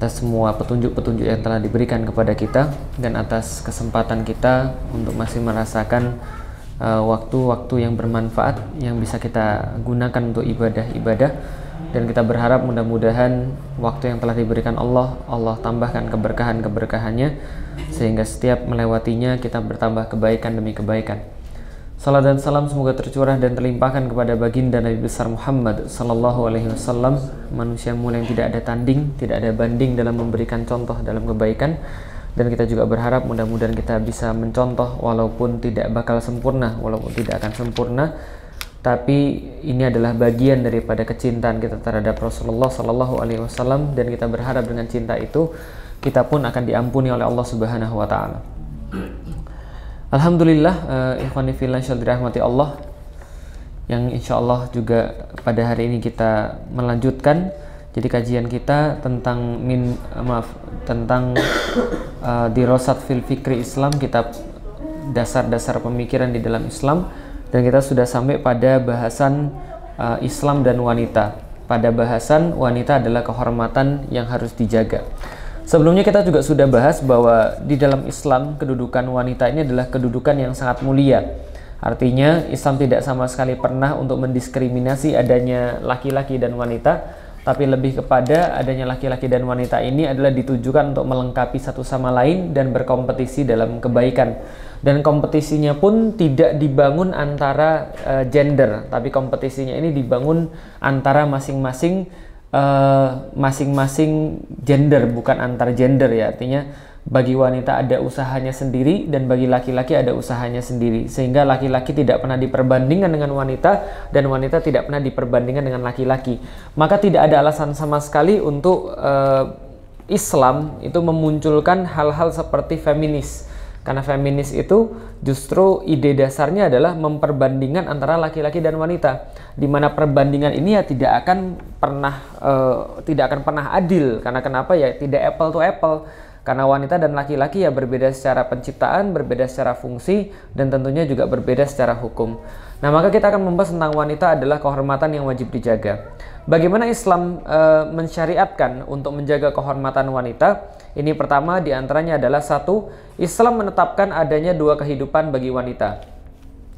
atas semua petunjuk-petunjuk yang telah diberikan kepada kita dan atas kesempatan kita untuk masih merasakan eh, waktu-waktu uh, yang bermanfaat yang bisa kita gunakan untuk ibadah-ibadah dan kita berharap mudah-mudahan waktu yang telah diberikan Allah Allah tambahkan keberkahan-keberkahannya sehingga setiap melewatinya kita bertambah kebaikan demi kebaikan. Salam dan salam semoga tercurah dan terlimpahkan kepada baginda Nabi besar Muhammad Sallallahu Alaihi Wasallam manusia mulia yang tidak ada tanding, tidak ada banding dalam memberikan contoh dalam kebaikan dan kita juga berharap mudah-mudahan kita bisa mencontoh walaupun tidak bakal sempurna, walaupun tidak akan sempurna tapi ini adalah bagian daripada kecintaan kita terhadap Rasulullah Sallallahu Alaihi Wasallam dan kita berharap dengan cinta itu kita pun akan diampuni oleh Allah Subhanahu Wa Taala. Alhamdulillah uh, ikhwani fillah dirahmati Allah yang insya Allah juga pada hari ini kita melanjutkan jadi kajian kita tentang min eh, maaf tentang uh, eh, dirosat fil fikri Islam kitab dasar-dasar pemikiran di dalam Islam dan kita sudah sampai pada bahasan uh, Islam dan wanita pada bahasan wanita adalah kehormatan yang harus dijaga. Sebelumnya kita juga sudah bahas bahwa di dalam Islam kedudukan wanita ini adalah kedudukan yang sangat mulia. Artinya Islam tidak sama sekali pernah untuk mendiskriminasi adanya laki-laki dan wanita, tapi lebih kepada adanya laki-laki dan wanita ini adalah ditujukan untuk melengkapi satu sama lain dan berkompetisi dalam kebaikan. Dan kompetisinya pun tidak dibangun antara uh, gender, tapi kompetisinya ini dibangun antara masing-masing Eh, masing-masing uh, gender bukan antar gender ya artinya bagi wanita ada usahanya sendiri dan bagi laki-laki ada usahanya sendiri sehingga laki-laki tidak pernah diperbandingkan dengan wanita dan wanita tidak pernah diperbandingkan dengan laki-laki maka tidak ada alasan sama sekali untuk uh, Islam itu memunculkan hal-hal seperti feminis karena feminis itu justru ide dasarnya adalah memperbandingan antara laki-laki dan wanita, di mana perbandingan ini ya tidak akan pernah uh, tidak akan pernah adil karena kenapa ya tidak apple to apple karena wanita dan laki-laki ya berbeda secara penciptaan, berbeda secara fungsi, dan tentunya juga berbeda secara hukum. Nah, maka kita akan membahas tentang wanita adalah kehormatan yang wajib dijaga. Bagaimana Islam e, mensyariatkan untuk menjaga kehormatan wanita? Ini pertama diantaranya adalah satu, Islam menetapkan adanya dua kehidupan bagi wanita.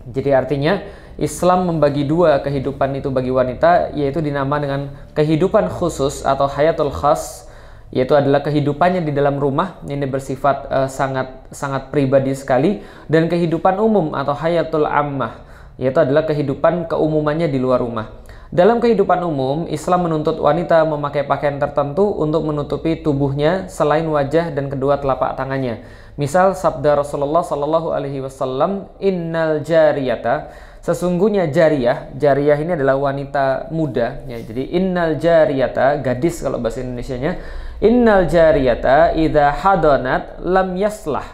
Jadi artinya Islam membagi dua kehidupan itu bagi wanita yaitu dinamakan dengan kehidupan khusus atau hayatul khas yaitu adalah kehidupannya di dalam rumah ini bersifat uh, sangat sangat pribadi sekali dan kehidupan umum atau hayatul ammah yaitu adalah kehidupan keumumannya di luar rumah. Dalam kehidupan umum, Islam menuntut wanita memakai pakaian tertentu untuk menutupi tubuhnya selain wajah dan kedua telapak tangannya. Misal sabda Rasulullah Shallallahu alaihi wasallam, "Innal jariyata" Sesungguhnya jariyah, jariyah ini adalah wanita muda ya. Jadi innal jariyata, gadis kalau bahasa Indonesianya, Innal jariyata idha hadonat lam yaslah.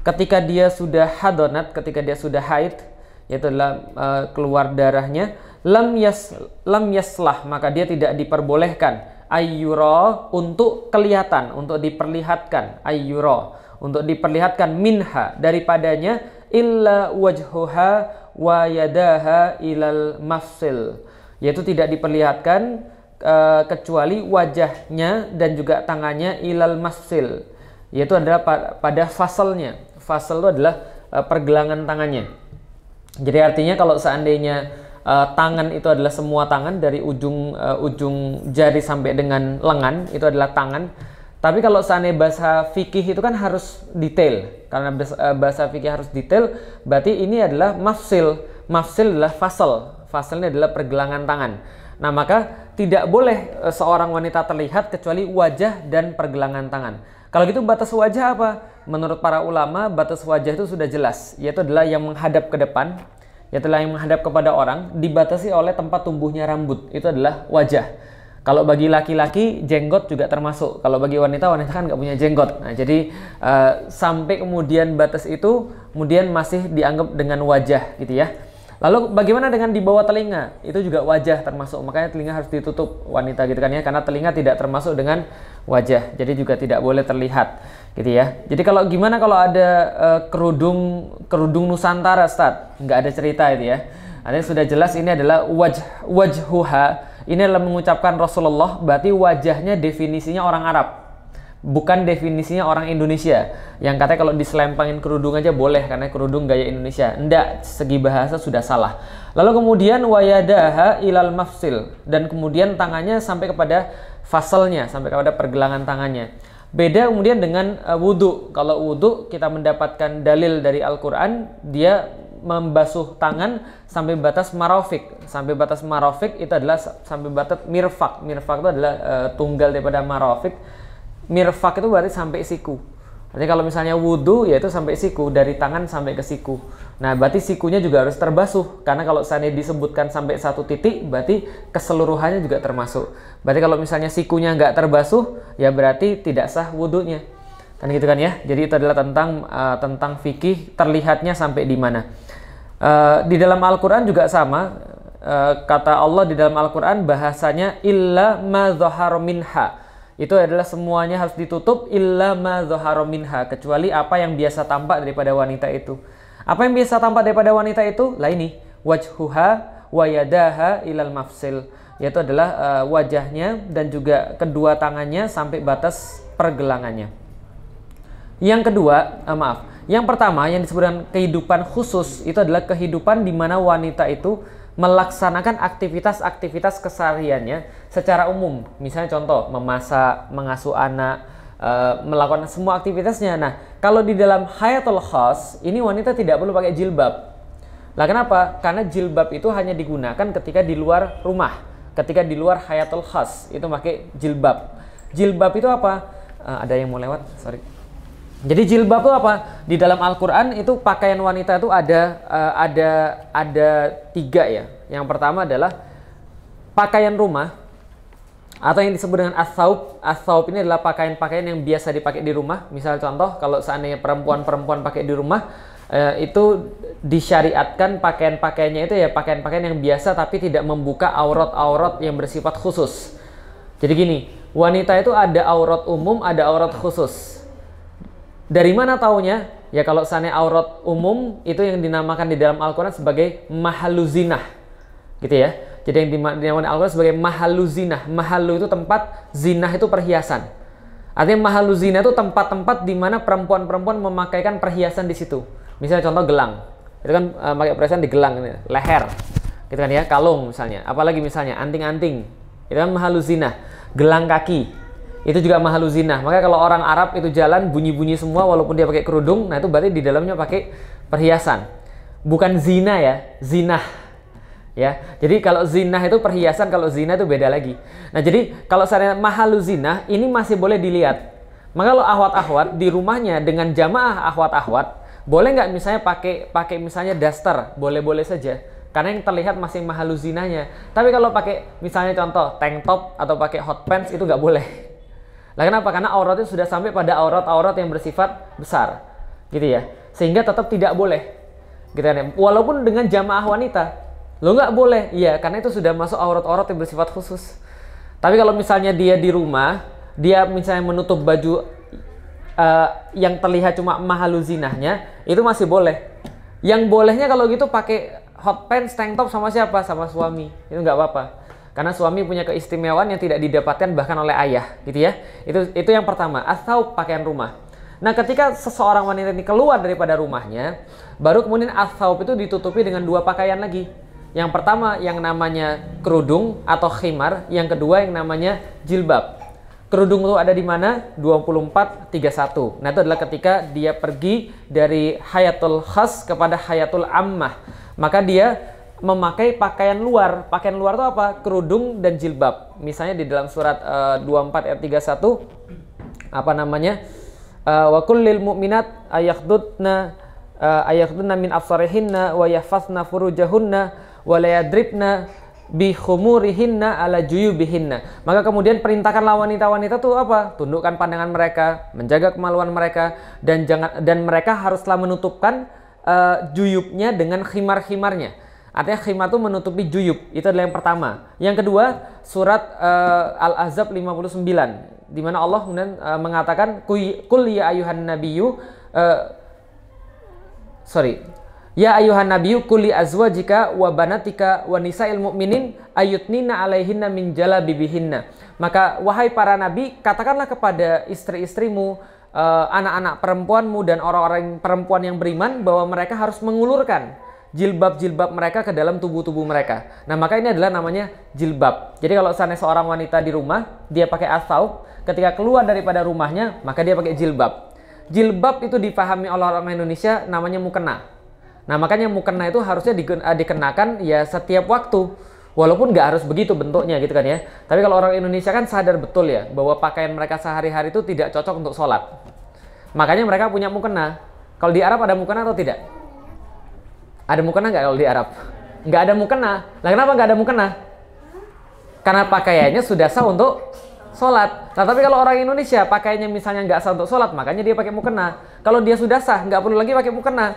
Ketika dia sudah hadonat, ketika dia sudah haid, yaitu dalam, uh, e, keluar darahnya, lam yas lam yaslah, maka dia tidak diperbolehkan Ayyuro untuk kelihatan, untuk diperlihatkan Ayyuro untuk diperlihatkan minha daripadanya illa wajhuha wa yadaha ilal mafsil yaitu tidak diperlihatkan Eh, kecuali wajahnya dan juga tangannya ilal masil yaitu adalah pada fasalnya fasal itu adalah eh, pergelangan tangannya jadi artinya kalau seandainya uh, tangan itu adalah semua tangan dari ujung uh, ujung jari sampai dengan lengan itu adalah tangan tapi kalau seandainya bahasa fikih itu kan harus detail karena bahasa fikih harus detail berarti ini adalah mafsil mafsil adalah fasal fasalnya adalah pergelangan tangan Nah, maka tidak boleh eh, seorang wanita terlihat kecuali wajah dan pergelangan tangan. Kalau gitu batas wajah apa? Menurut para ulama, batas wajah itu sudah jelas, yaitu adalah yang menghadap ke depan, yaitu adalah yang menghadap kepada orang, dibatasi oleh tempat tumbuhnya rambut. Itu adalah wajah. Kalau bagi laki-laki jenggot juga termasuk. Kalau bagi wanita wanita kan nggak punya jenggot. Nah jadi uh, sampai kemudian batas itu kemudian masih dianggap dengan wajah gitu ya. Lalu bagaimana dengan di bawah telinga? Itu juga wajah termasuk. Makanya telinga harus ditutup wanita gitu kan ya karena telinga tidak termasuk dengan wajah. Jadi juga tidak boleh terlihat gitu ya. Jadi kalau gimana kalau ada uh, kerudung kerudung nusantara, Stad? Nggak ada cerita itu ya. Artinya sudah jelas ini adalah wajh wajhuha. Ini adalah mengucapkan Rasulullah berarti wajahnya definisinya orang Arab bukan definisinya orang Indonesia yang katanya kalau diselempangin kerudung aja boleh karena kerudung gaya Indonesia. Ndak, segi bahasa sudah salah. Lalu kemudian wayadaha ilal mafsil dan kemudian tangannya sampai kepada fasalnya, sampai kepada pergelangan tangannya. Beda kemudian dengan uh, e, wudhu. Kalau wudhu kita mendapatkan dalil dari Al-Quran, dia membasuh tangan sampai batas marofik. Sampai batas marofik itu adalah sampai batas mirfak. Mirfak itu adalah uh, tunggal daripada marofik mirfak itu berarti sampai siku. Artinya kalau misalnya wudhu ya itu sampai siku dari tangan sampai ke siku. Nah berarti sikunya juga harus terbasuh karena kalau misalnya disebutkan sampai satu titik berarti keseluruhannya juga termasuk. Berarti kalau misalnya sikunya nggak terbasuh ya berarti tidak sah wudhunya. Kan gitu kan ya. Jadi itu adalah tentang uh, tentang fikih terlihatnya sampai di mana. Uh, di dalam Al-Quran juga sama uh, kata Allah di dalam Al-Quran bahasanya illa ma minha itu adalah semuanya harus ditutup illa ma kecuali apa yang biasa tampak daripada wanita itu. Apa yang biasa tampak daripada wanita itu? Lah ini wajhuha wa ilal mafsil yaitu adalah uh, wajahnya dan juga kedua tangannya sampai batas pergelangannya. Yang kedua, uh, maaf, yang pertama yang disebut dengan kehidupan khusus itu adalah kehidupan di mana wanita itu melaksanakan aktivitas-aktivitas kesehariannya secara umum misalnya contoh memasak mengasuh anak e, melakukan semua aktivitasnya nah kalau di dalam hayatul khas ini wanita tidak perlu pakai jilbab lah kenapa karena jilbab itu hanya digunakan ketika di luar rumah ketika di luar hayatul khas itu pakai jilbab jilbab itu apa e, ada yang mau lewat sorry jadi jilbab itu apa? Di dalam Al-Quran itu pakaian wanita itu ada eh, ada ada tiga ya. Yang pertama adalah pakaian rumah, atau yang disebut dengan asaub asaub ini adalah pakaian-pakaian yang biasa dipakai di rumah misal contoh kalau seandainya perempuan-perempuan pakai di rumah eh, itu disyariatkan pakaian-pakaiannya itu ya pakaian-pakaian yang biasa tapi tidak membuka aurat-aurat yang bersifat khusus jadi gini wanita itu ada aurat umum ada aurat khusus dari mana taunya ya kalau seandainya aurat umum itu yang dinamakan di dalam Al-Quran sebagai mahaluzinah gitu ya jadi yang dinamakan Al-Quran sebagai mahalu zinah. Mahalu itu tempat, zinah itu perhiasan. Artinya mahalu zinah itu tempat-tempat di mana perempuan-perempuan memakaikan perhiasan di situ. Misalnya contoh gelang. Itu kan uh, pakai perhiasan di gelang, leher. Gitu kan ya, kalung misalnya. Apalagi misalnya anting-anting. Itu kan mahalu zinah. Gelang kaki. Itu juga mahalu zinah. Maka kalau orang Arab itu jalan bunyi-bunyi semua walaupun dia pakai kerudung, nah itu berarti di dalamnya pakai perhiasan. Bukan zina ya, zinah ya. Jadi kalau zina itu perhiasan, kalau zina itu beda lagi. Nah, jadi kalau saya mahal zina ini masih boleh dilihat. Maka kalau ahwat-ahwat di rumahnya dengan jamaah ahwat-ahwat, boleh nggak misalnya pakai pakai misalnya daster, boleh-boleh saja. Karena yang terlihat masih mahal zinanya. Tapi kalau pakai misalnya contoh tank top atau pakai hot pants itu nggak boleh. Lah kenapa? Karena auratnya sudah sampai pada aurat-aurat yang bersifat besar. Gitu ya. Sehingga tetap tidak boleh. Gitu ya. Walaupun dengan jamaah wanita, Lo nggak boleh, iya karena itu sudah masuk aurat-aurat yang bersifat khusus. Tapi kalau misalnya dia di rumah, dia misalnya menutup baju uh, yang terlihat cuma mahaluzinahnya zinahnya, itu masih boleh. Yang bolehnya kalau gitu pakai hot pants, tank top sama siapa? Sama suami. Itu nggak apa-apa. Karena suami punya keistimewaan yang tidak didapatkan bahkan oleh ayah, gitu ya. Itu itu yang pertama. Atau pakaian rumah. Nah, ketika seseorang wanita ini keluar daripada rumahnya, baru kemudian asal itu ditutupi dengan dua pakaian lagi. Yang pertama yang namanya kerudung atau khimar, yang kedua yang namanya jilbab. Kerudung itu ada di mana? 2431. Nah, itu adalah ketika dia pergi dari hayatul khas kepada hayatul ammah. Maka dia memakai pakaian luar. Pakaian luar itu apa? Kerudung dan jilbab. Misalnya di dalam surat eh, uh, 24 ayat 31 apa namanya? Eh, wa kullil mu'minat ayakhdudna eh, ayakhdudna min absarihinna wa yahfazna furujahunna walayadribna bihumurihinna ala juyubihinna. Maka kemudian perintahkanlah wanita-wanita tuh apa? Tundukkan pandangan mereka, menjaga kemaluan mereka dan jangan dan mereka haruslah menutupkan uh, juyubnya dengan khimar-khimarnya. Artinya khimar itu menutupi juyub. Itu adalah yang pertama. Yang kedua, surat uh, Al-Ahzab 59 di mana Allah kemudian uh, mengatakan kul ya ayuhan nabiyyu uh, sorry Ya ayuhan nabiyyu kulli azwajika wa banatika wa nisa'il mu'minin ayutnina alaihinna min bibihinna Maka wahai para nabi, katakanlah kepada istri-istrimu, eh, anak-anak perempuanmu dan orang-orang perempuan yang beriman bahwa mereka harus mengulurkan jilbab-jilbab mereka ke dalam tubuh-tubuh mereka. Nah, maka ini adalah namanya jilbab. Jadi kalau sana seorang wanita di rumah, dia pakai asal ketika keluar daripada rumahnya, maka dia pakai jilbab. Jilbab itu dipahami oleh orang Indonesia namanya mukena Nah makanya mukena itu harusnya eh, dikenakan ya setiap waktu. Walaupun nggak harus begitu bentuknya gitu kan ya. Tapi kalau orang Indonesia kan sadar betul ya bahwa pakaian mereka sehari-hari itu tidak cocok untuk sholat. Makanya mereka punya mukena. Kalau di Arab ada mukena atau tidak? Ada mukena nggak kalau di Arab? Nggak ada mukena. Nah kenapa nggak ada mukena? Karena pakaiannya sudah sah untuk sholat. Nah tapi kalau orang Indonesia pakaiannya misalnya nggak sah untuk sholat, makanya dia pakai mukena. Kalau dia sudah sah, nggak perlu lagi pakai mukena.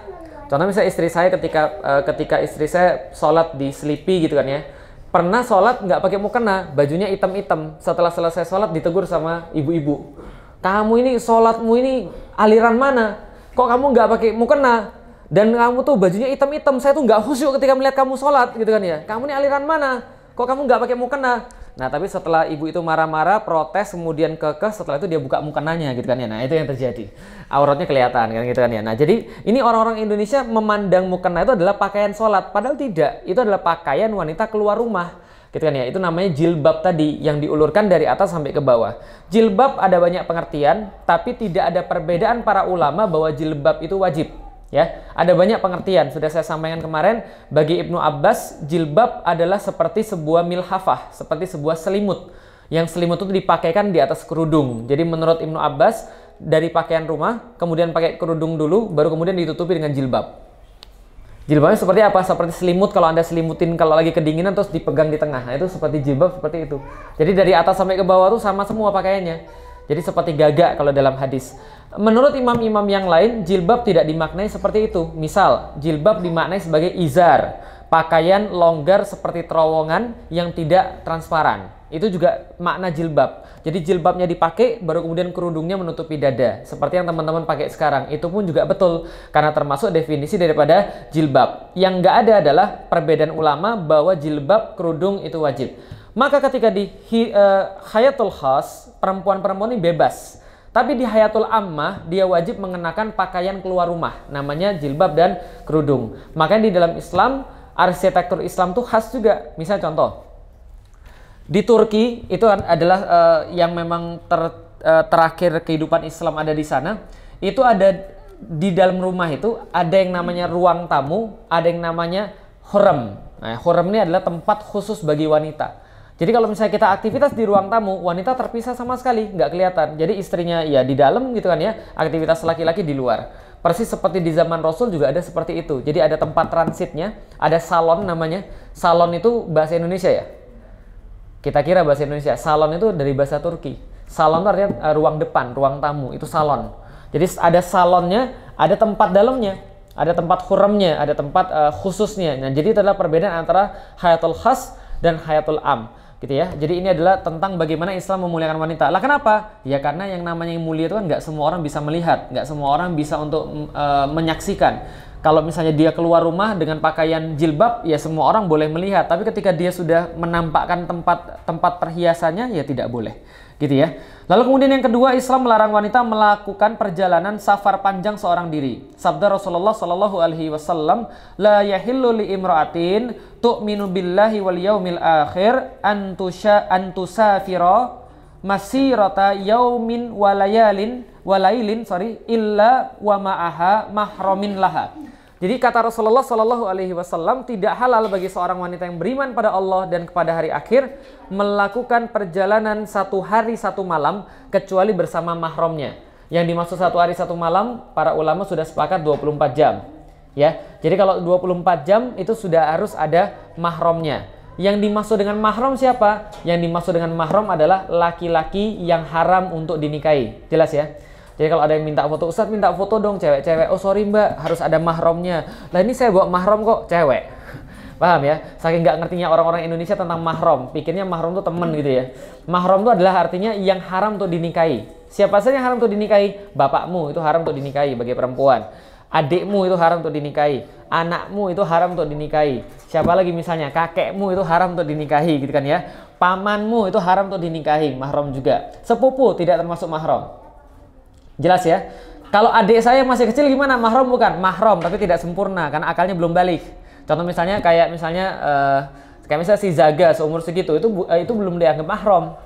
Contoh misalnya istri saya ketika uh, ketika istri saya sholat di Sleepy gitu kan ya, pernah sholat nggak pakai mukena, bajunya hitam-hitam. Setelah selesai sholat ditegur sama ibu-ibu, kamu ini sholatmu ini aliran mana? Kok kamu nggak pakai mukena? Dan kamu tuh bajunya hitam-hitam, saya tuh nggak khusyuk ketika melihat kamu sholat gitu kan ya. Kamu ini aliran mana? Kok kamu nggak pakai mukena? Nah, tapi setelah ibu itu marah-marah, protes, kemudian kekeh, setelah itu dia buka mukenanya gitu kan ya. Nah, itu yang terjadi. Auratnya kelihatan kan gitu kan ya. Nah, jadi ini orang-orang Indonesia memandang mukena itu adalah pakaian sholat. Padahal tidak. Itu adalah pakaian wanita keluar rumah. Gitu kan ya. Itu namanya jilbab tadi yang diulurkan dari atas sampai ke bawah. Jilbab ada banyak pengertian, tapi tidak ada perbedaan para ulama bahwa jilbab itu wajib. Ya, ada banyak pengertian. Sudah saya sampaikan kemarin, bagi Ibnu Abbas, jilbab adalah seperti sebuah milhafah, seperti sebuah selimut. Yang selimut itu dipakaikan di atas kerudung. Jadi menurut Ibnu Abbas, dari pakaian rumah, kemudian pakai kerudung dulu, baru kemudian ditutupi dengan jilbab. Jilbabnya seperti apa? Seperti selimut kalau Anda selimutin kalau lagi kedinginan terus dipegang di tengah. Nah, itu seperti jilbab seperti itu. Jadi dari atas sampai ke bawah itu sama semua pakaiannya. Jadi seperti gagak kalau dalam hadis. Menurut imam-imam yang lain, jilbab tidak dimaknai seperti itu. Misal, jilbab dimaknai sebagai izar, pakaian longgar seperti terowongan yang tidak transparan. Itu juga makna jilbab. Jadi jilbabnya dipakai, baru kemudian kerudungnya menutupi dada. Seperti yang teman-teman pakai sekarang. Itu pun juga betul, karena termasuk definisi daripada jilbab. Yang nggak ada adalah perbedaan ulama bahwa jilbab, kerudung itu wajib. Maka ketika di uh, hayatul khas, perempuan-perempuan ini bebas. Tapi di hayatul ammah, dia wajib mengenakan pakaian keluar rumah, namanya jilbab dan kerudung. Makanya di dalam Islam, arsitektur Islam tuh khas juga. Misal contoh, di Turki itu adalah uh, yang memang ter, uh, terakhir kehidupan Islam ada di sana. Itu ada di dalam rumah itu ada yang namanya ruang tamu, ada yang namanya horem. Nah, horem ini adalah tempat khusus bagi wanita. Jadi kalau misalnya kita aktivitas di ruang tamu, wanita terpisah sama sekali, nggak kelihatan. Jadi istrinya ya di dalam gitu kan ya, aktivitas laki-laki di luar. Persis seperti di zaman Rasul juga ada seperti itu. Jadi ada tempat transitnya, ada salon namanya. Salon itu bahasa Indonesia ya? Kita kira bahasa Indonesia. Salon itu dari bahasa Turki. Salon itu artinya eh, ruang depan, ruang tamu, itu salon. Jadi ada salonnya, ada tempat dalamnya, ada tempat huramnya, ada tempat uh, khususnya. Nah, jadi itu adalah perbedaan antara hayatul khas dan hayatul am gitu ya. Jadi ini adalah tentang bagaimana Islam memuliakan wanita. Lah kenapa? Ya karena yang namanya yang mulia itu kan nggak semua orang bisa melihat, nggak semua orang bisa untuk e, menyaksikan. Kalau misalnya dia keluar rumah dengan pakaian jilbab, ya semua orang boleh melihat. Tapi ketika dia sudah menampakkan tempat tempat perhiasannya, ya tidak boleh gitu ya. Lalu kemudian yang kedua, Islam melarang wanita melakukan perjalanan safar panjang seorang diri. Sabda Rasulullah Shallallahu Alaihi Wasallam, la yahillu li تؤمن بالله واليوم wal أن تشا أن تسافر مسيرة يوم walayalin walailin sorry illa wa ma'aha mahromin laha. Jadi kata Rasulullah Shallallahu Alaihi Wasallam tidak halal bagi seorang wanita yang beriman pada Allah dan kepada hari akhir melakukan perjalanan satu hari satu malam kecuali bersama mahramnya. Yang dimaksud satu hari satu malam para ulama sudah sepakat 24 jam. Ya, jadi kalau 24 jam itu sudah harus ada mahramnya. Yang dimaksud dengan mahram siapa? Yang dimaksud dengan mahram adalah laki-laki yang haram untuk dinikahi. Jelas ya? Jadi kalau ada yang minta foto, Ustadz minta foto dong cewek-cewek. Oh sorry mbak, harus ada mahromnya. Lah ini saya bawa mahrom kok, cewek. Paham ya? Saking nggak ngertinya orang-orang Indonesia tentang mahrom. Pikirnya mahrom tuh temen gitu ya. Mahrom tuh adalah artinya yang haram tuh dinikahi. Siapa saja yang haram tuh dinikahi? Bapakmu itu haram tuh dinikahi bagi perempuan. Adikmu itu haram tuh dinikahi. Anakmu itu haram tuh dinikahi. Siapa lagi misalnya? Kakekmu itu haram tuh dinikahi gitu kan ya. Pamanmu itu haram tuh dinikahi, mahram juga. Sepupu tidak termasuk mahram. Jelas ya? Kalau adik saya masih kecil gimana? Mahrom bukan? Mahrom tapi tidak sempurna karena akalnya belum balik. Contoh misalnya kayak misalnya uh, kayak misalnya si Zaga seumur segitu itu uh, itu belum dianggap mahrom.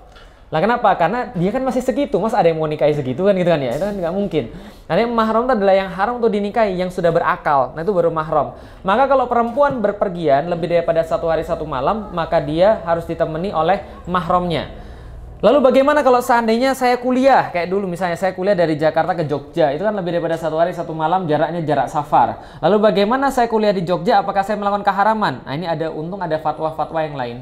Lah kenapa? Karena dia kan masih segitu. Mas ada yang mau nikahi segitu kan gitu kan ya? Itu kan nggak mungkin. Nah, yang mahram itu adalah yang haram untuk dinikahi, yang sudah berakal. Nah, itu baru mahram. Maka kalau perempuan berpergian lebih daripada satu hari satu malam, maka dia harus ditemani oleh mahramnya. Lalu bagaimana kalau seandainya saya kuliah kayak dulu misalnya saya kuliah dari Jakarta ke Jogja itu kan lebih daripada satu hari satu malam jaraknya jarak safar. Lalu bagaimana saya kuliah di Jogja apakah saya melakukan keharaman? Nah ini ada untung ada fatwa-fatwa yang lain.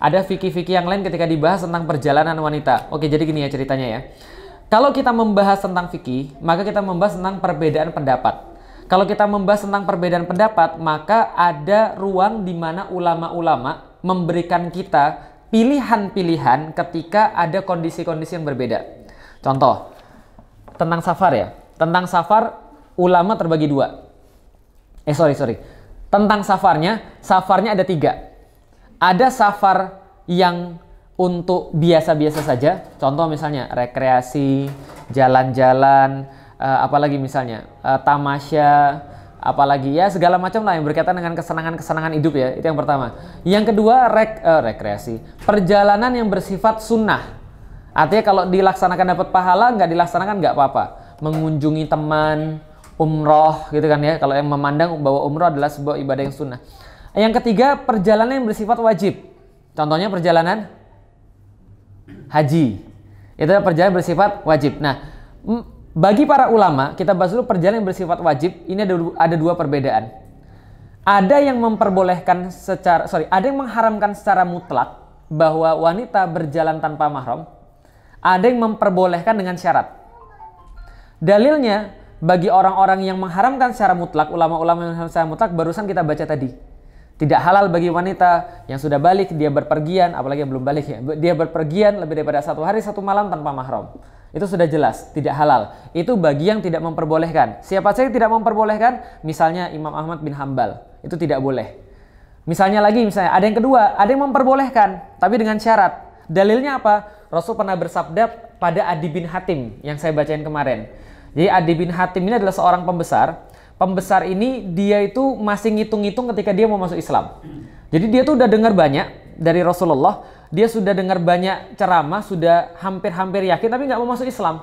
Ada fikih-fikih yang lain ketika dibahas tentang perjalanan wanita. Oke jadi gini ya ceritanya ya. Kalau kita membahas tentang fikih maka kita membahas tentang perbedaan pendapat. Kalau kita membahas tentang perbedaan pendapat maka ada ruang di mana ulama-ulama memberikan kita pilihan-pilihan ketika ada kondisi-kondisi yang berbeda. Contoh, tentang safar ya. Tentang safar, ulama terbagi dua. Eh, sorry, sorry. Tentang safarnya, safarnya ada tiga. Ada safar yang untuk biasa-biasa saja. Contoh misalnya, rekreasi, jalan-jalan, uh, apalagi misalnya, uh, tamasya, apalagi ya segala macam lah yang berkaitan dengan kesenangan-kesenangan hidup ya itu yang pertama yang kedua rek uh, rekreasi perjalanan yang bersifat sunnah artinya kalau dilaksanakan dapat pahala nggak dilaksanakan nggak apa-apa mengunjungi teman umroh gitu kan ya kalau yang memandang bahwa umroh adalah sebuah ibadah yang sunnah yang ketiga perjalanan yang bersifat wajib contohnya perjalanan haji itu perjalanan bersifat wajib nah bagi para ulama, kita bahas dulu perjalanan yang bersifat wajib. Ini ada ada dua perbedaan. Ada yang memperbolehkan secara sorry, ada yang mengharamkan secara mutlak bahwa wanita berjalan tanpa mahram. Ada yang memperbolehkan dengan syarat. Dalilnya bagi orang-orang yang mengharamkan secara mutlak, ulama-ulama yang mengharamkan secara mutlak barusan kita baca tadi. Tidak halal bagi wanita yang sudah balik dia berpergian, apalagi yang belum balik ya. Dia berpergian lebih daripada satu hari satu malam tanpa mahram itu sudah jelas, tidak halal. Itu bagi yang tidak memperbolehkan. Siapa saja yang tidak memperbolehkan? Misalnya Imam Ahmad bin Hambal. Itu tidak boleh. Misalnya lagi, misalnya ada yang kedua, ada yang memperbolehkan, tapi dengan syarat. Dalilnya apa? Rasul pernah bersabda pada Adi bin Hatim yang saya bacain kemarin. Jadi Adi bin Hatim ini adalah seorang pembesar. Pembesar ini dia itu masih ngitung-ngitung ketika dia mau masuk Islam. Jadi dia tuh udah dengar banyak dari Rasulullah dia sudah dengar banyak ceramah, sudah hampir-hampir yakin, tapi nggak mau masuk Islam.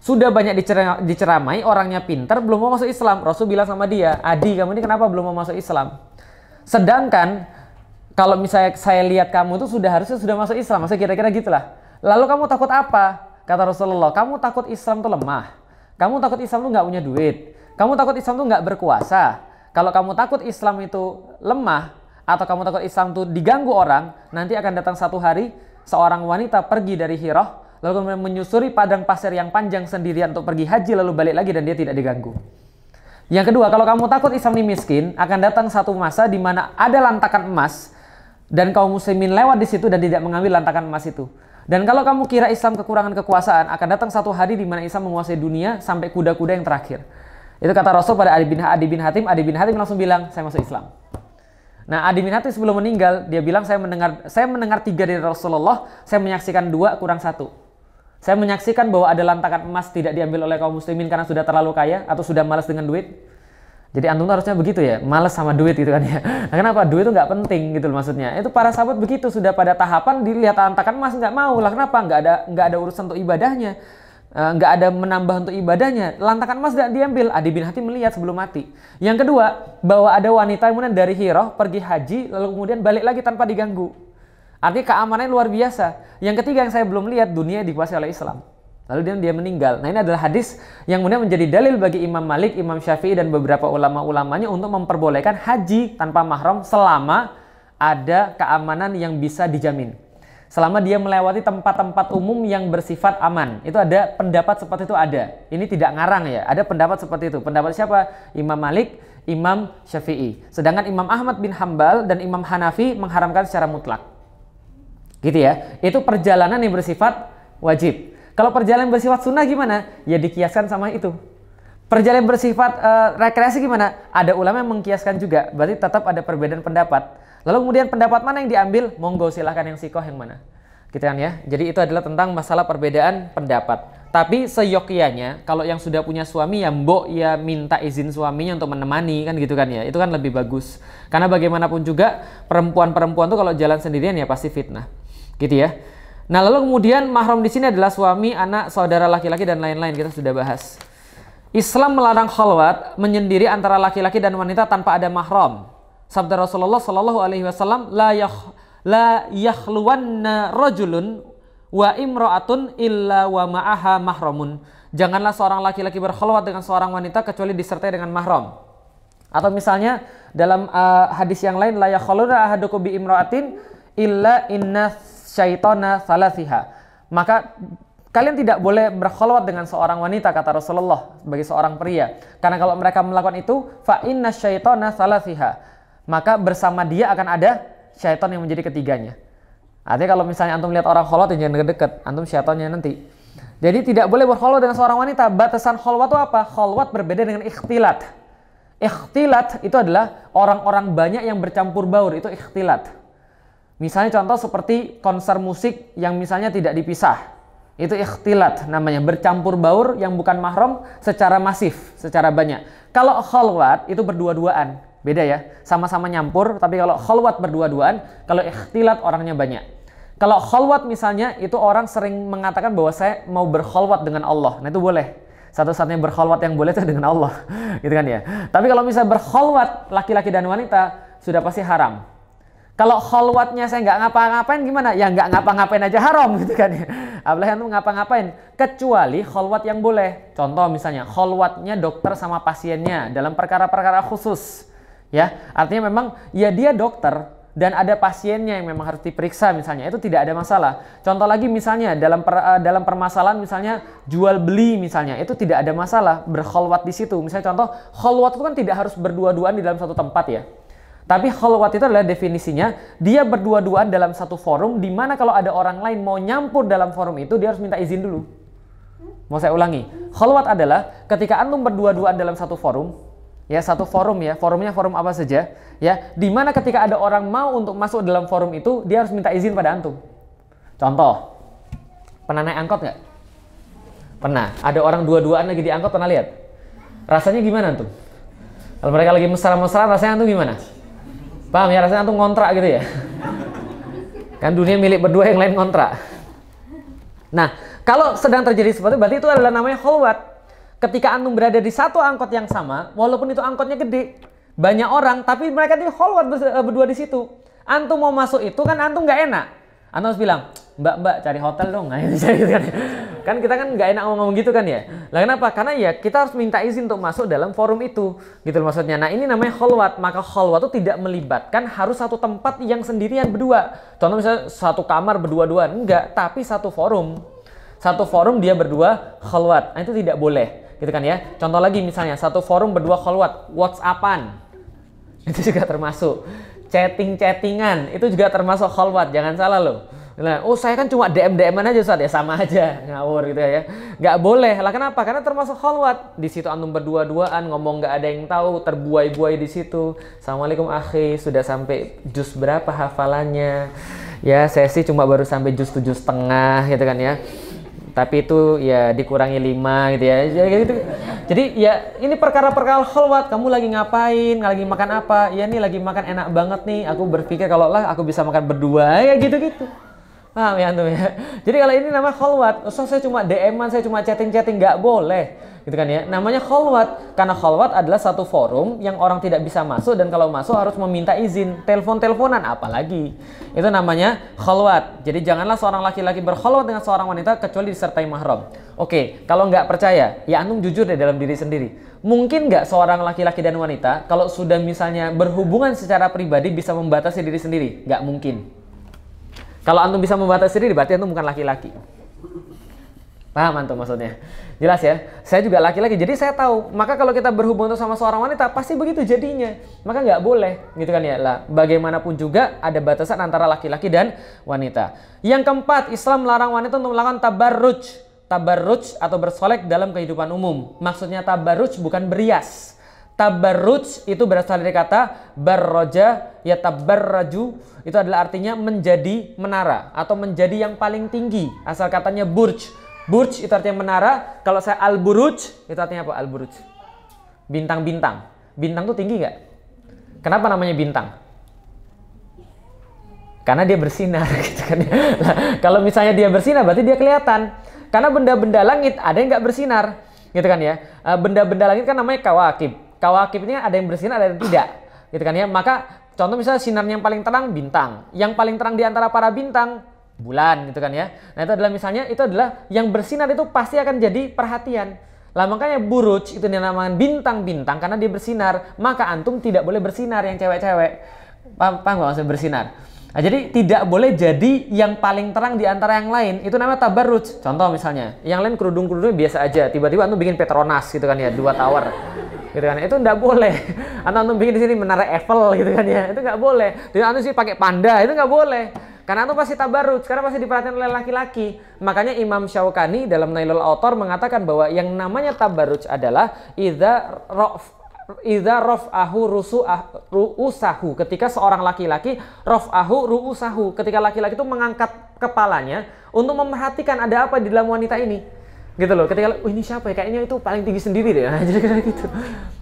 Sudah banyak diceramai, orangnya pinter, belum mau masuk Islam. Rasul bilang sama dia, Adi kamu ini kenapa belum mau masuk Islam? Sedangkan kalau misalnya saya lihat kamu itu sudah harusnya sudah masuk Islam, maksudnya kira-kira gitulah. Lalu kamu takut apa? Kata Rasulullah, kamu takut Islam tuh lemah. Kamu takut Islam tuh nggak punya duit. Kamu takut Islam tuh nggak berkuasa. Kalau kamu takut Islam itu lemah, atau kamu takut Islam itu diganggu orang, nanti akan datang satu hari seorang wanita pergi dari Hiroh, lalu kemudian menyusuri padang pasir yang panjang sendirian untuk pergi haji, lalu balik lagi dan dia tidak diganggu. Yang kedua, kalau kamu takut Islam ini miskin, akan datang satu masa di mana ada lantakan emas dan kaum muslimin lewat di situ dan tidak mengambil lantakan emas itu. Dan kalau kamu kira Islam kekurangan kekuasaan, akan datang satu hari di mana Islam menguasai dunia sampai kuda-kuda yang terakhir. Itu kata Rasul pada Adi bin, Adi bin Hatim, Adi bin Hatim langsung bilang, saya masuk Islam. Nah, Adi Minhati sebelum meninggal, dia bilang saya mendengar saya mendengar tiga dari Rasulullah, saya menyaksikan dua kurang satu. Saya menyaksikan bahwa ada lantakan emas tidak diambil oleh kaum muslimin karena sudah terlalu kaya atau sudah malas dengan duit. Jadi antum harusnya begitu ya, malas sama duit gitu kan ya. Nah, kenapa duit itu nggak penting gitu loh maksudnya? Itu para sahabat begitu sudah pada tahapan dilihat lantakan emas nggak mau lah. Kenapa? Nggak ada nggak ada urusan untuk ibadahnya. Eh, nggak ada menambah untuk ibadahnya, lantakan emas tidak diambil. Adi bin Hatim melihat sebelum mati. Yang kedua, bahwa ada wanita yang kemudian dari Hiroh pergi haji, lalu kemudian balik lagi tanpa diganggu. Artinya keamanannya luar biasa. Yang ketiga yang saya belum lihat, dunia dikuasai oleh Islam. Lalu dia, dia meninggal. Nah ini adalah hadis yang kemudian menjadi dalil bagi Imam Malik, Imam Syafi'i, dan beberapa ulama-ulamanya untuk memperbolehkan haji tanpa mahram selama ada keamanan yang bisa dijamin selama dia melewati tempat-tempat umum yang bersifat aman. Itu ada pendapat seperti itu ada. Ini tidak ngarang ya, ada pendapat seperti itu. Pendapat siapa? Imam Malik, Imam Syafi'i. Sedangkan Imam Ahmad bin Hambal dan Imam Hanafi mengharamkan secara mutlak. Gitu ya. Itu perjalanan yang bersifat wajib. Kalau perjalanan bersifat sunnah gimana? Ya dikiaskan sama itu. Perjalanan bersifat uh, rekreasi gimana? Ada ulama yang mengkiaskan juga, berarti tetap ada perbedaan pendapat. Lalu kemudian pendapat mana yang diambil? Monggo silahkan yang sikoh yang mana. Gitu kan ya. Jadi itu adalah tentang masalah perbedaan pendapat. Tapi seyokianya kalau yang sudah punya suami ya mbok ya minta izin suaminya untuk menemani kan gitu kan ya. Itu kan lebih bagus. Karena bagaimanapun juga perempuan-perempuan tuh kalau jalan sendirian ya pasti fitnah. Gitu ya. Nah, lalu kemudian mahram di sini adalah suami, anak, saudara laki-laki dan lain-lain kita sudah bahas. Islam melarang khalwat menyendiri antara laki-laki dan wanita tanpa ada mahram sabda Rasulullah Shallallahu alaihi wasallam la yakh la yakhluwanna rajulun wa imra'atun illa wa ma'aha mahramun. Janganlah seorang laki-laki berkhulwat dengan seorang wanita kecuali disertai dengan mahram. Atau misalnya dalam uh, hadis yang lain la yakhluna ahadukum bi imra'atin illa inna syaitana salasiha. Maka kalian tidak boleh berkholwat dengan seorang wanita kata Rasulullah bagi seorang pria. Karena kalau mereka melakukan itu fa inna syaitana salasiha maka bersama dia akan ada syaitan yang menjadi ketiganya. Artinya kalau misalnya antum lihat orang kholwat jangan deket-deket, antum syaitannya nanti. Jadi tidak boleh berkholwat dengan seorang wanita. Batasan kholwat itu apa? Kholwat berbeda dengan ikhtilat. Ikhtilat itu adalah orang-orang banyak yang bercampur baur, itu ikhtilat. Misalnya contoh seperti konser musik yang misalnya tidak dipisah. Itu ikhtilat namanya, bercampur baur yang bukan mahram secara masif, secara banyak. Kalau kholwat itu berdua-duaan Beda ya. Sama-sama nyampur, tapi kalau khalwat berdua-duaan, kalau ikhtilat orangnya banyak. Kalau khalwat misalnya, itu orang sering mengatakan bahwa saya mau berkhalwat dengan Allah. Nah itu boleh. Satu-satunya berkhalwat yang boleh itu dengan Allah. gitu kan ya. Tapi kalau misalnya berkhalwat laki-laki dan wanita, sudah pasti haram. Kalau khalwatnya saya nggak ngapa-ngapain gimana? Ya nggak ngapa-ngapain aja haram gitu kan ya. Apalagi yang ngapa-ngapain. Kecuali khalwat yang boleh. Contoh misalnya khalwatnya dokter sama pasiennya dalam perkara-perkara khusus ya artinya memang ya dia dokter dan ada pasiennya yang memang harus diperiksa misalnya itu tidak ada masalah contoh lagi misalnya dalam per, uh, dalam permasalahan misalnya jual beli misalnya itu tidak ada masalah berkholwat di situ misalnya contoh kholwat itu kan tidak harus berdua-duaan di dalam satu tempat ya tapi kholwat itu adalah definisinya dia berdua-duaan dalam satu forum di mana kalau ada orang lain mau nyampur dalam forum itu dia harus minta izin dulu mau saya ulangi kholwat adalah ketika antum berdua-duaan dalam satu forum ya satu forum ya forumnya forum apa saja ya dimana ketika ada orang mau untuk masuk dalam forum itu dia harus minta izin pada antum contoh pernah naik angkot nggak pernah ada orang dua-duaan lagi di angkot pernah lihat rasanya gimana antum kalau mereka lagi mesra-mesra rasanya antum gimana paham ya rasanya antum ngontrak gitu ya kan dunia milik berdua yang lain ngontrak nah kalau sedang terjadi seperti itu berarti itu adalah namanya khulwat ketika antum berada di satu angkot yang sama, walaupun itu angkotnya gede, banyak orang, tapi mereka di hallward eh, berdua di situ. Antum mau masuk itu kan antum nggak enak. Antum harus bilang, mbak mbak cari hotel dong, gitu kan. kan kita kan nggak enak ngomong gitu kan ya. Lah kenapa? Karena ya kita harus minta izin untuk masuk dalam forum itu, gitu loh maksudnya. Nah ini namanya hallward, maka hallward itu tidak melibatkan harus satu tempat yang sendirian berdua. Contoh misalnya satu kamar berdua duan enggak, tapi satu forum. Satu forum dia berdua hallward, nah, itu tidak boleh gitu kan ya contoh lagi misalnya satu forum berdua kholwat whatsappan itu juga termasuk chatting chattingan itu juga termasuk kholwat jangan salah loh Nah, oh saya kan cuma DM DM aja saat ya sama aja ngawur gitu ya. Gak boleh lah kenapa? Karena termasuk kolwat di situ antum berdua-duaan ngomong gak ada yang tahu terbuai-buai di situ. Assalamualaikum akhi sudah sampai jus berapa hafalannya? Ya saya sih cuma baru sampai jus tujuh setengah gitu kan ya tapi itu ya dikurangi lima gitu ya jadi gitu. jadi ya ini perkara-perkara holwat kamu lagi ngapain lagi makan apa ya nih lagi makan enak banget nih aku berpikir kalau lah aku bisa makan berdua ya gitu-gitu paham ya antum ya jadi kalau ini nama holwat so saya cuma DM-an saya cuma chatting-chatting nggak boleh gitu kan ya namanya khalwat karena khalwat adalah satu forum yang orang tidak bisa masuk dan kalau masuk harus meminta izin telepon teleponan apalagi itu namanya khalwat. jadi janganlah seorang laki-laki berkhalwat dengan seorang wanita kecuali disertai mahram oke kalau nggak percaya ya antum jujur deh dalam diri sendiri mungkin nggak seorang laki-laki dan wanita kalau sudah misalnya berhubungan secara pribadi bisa membatasi diri sendiri nggak mungkin kalau antum bisa membatasi diri, berarti antum bukan laki-laki. Paham antum maksudnya? Jelas ya? Saya juga laki-laki, jadi saya tahu. Maka kalau kita berhubungan sama seorang wanita, pasti begitu jadinya. Maka nggak boleh, gitu kan ya. Lah, bagaimanapun juga ada batasan antara laki-laki dan wanita. Yang keempat, Islam melarang wanita untuk melakukan tabarruj. Tabarruj atau bersolek dalam kehidupan umum. Maksudnya tabarruj bukan berias. Tabarruj itu berasal dari kata barroja, ya tabarraju. Itu adalah artinya menjadi menara atau menjadi yang paling tinggi. Asal katanya burj Burj itu artinya menara. Kalau saya al buruj itu artinya apa? Al buruj. Bintang-bintang. Bintang tuh tinggi nggak? Kenapa namanya bintang? Karena dia bersinar gitu kan. Nah, kalau misalnya dia bersinar berarti dia kelihatan. Karena benda-benda langit ada yang nggak bersinar gitu kan ya. Eh, benda-benda langit kan namanya kawakib. Kawakib ini ada yang bersinar ada yang tidak gitu kan ya. Maka contoh misalnya sinarnya yang paling terang bintang. Yang paling terang di antara para bintang bulan gitu kan ya. Nah itu adalah misalnya itu adalah yang bersinar itu pasti akan jadi perhatian. Lah makanya buruj itu dinamakan bintang-bintang karena dia bersinar. Maka antum tidak boleh bersinar yang cewek-cewek. Paham, paham gak maksudnya bersinar? Nah, jadi tidak boleh jadi yang paling terang di antara yang lain. Itu namanya tabarruj. Contoh misalnya, yang lain kerudung-kerudungnya biasa aja. Tiba-tiba antum bikin Petronas gitu kan ya, dua tower. Gitu kan. Itu nggak boleh. antum bikin di sini menara Eiffel gitu kan ya. Itu nggak boleh. Tidak antum sih pakai panda, itu nggak boleh. Karena itu pasti tabarut, sekarang pasti diperhatikan oleh laki-laki. Makanya Imam Syaukani dalam Nailul Autor mengatakan bahwa yang namanya tabarut adalah idza rof idza rof'ahu ru'usahu ketika seorang laki-laki rof'ahu ru'usahu ketika laki-laki itu mengangkat kepalanya untuk memperhatikan ada apa di dalam wanita ini gitu loh ketika oh, ini siapa ya kayaknya itu paling tinggi sendiri deh nah, jadi kayak gitu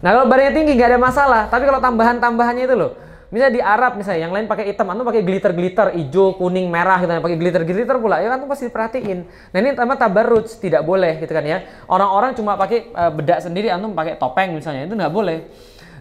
nah kalau barangnya tinggi nggak ada masalah tapi kalau tambahan tambahannya itu loh misalnya di Arab misalnya yang lain pakai hitam antum pakai glitter glitter hijau kuning merah gitu kan, pakai glitter glitter pula ya kan, antum pasti perhatiin nah ini sama tabarruj tidak boleh gitu kan ya orang-orang cuma pakai uh, bedak sendiri antum pakai topeng misalnya itu nggak boleh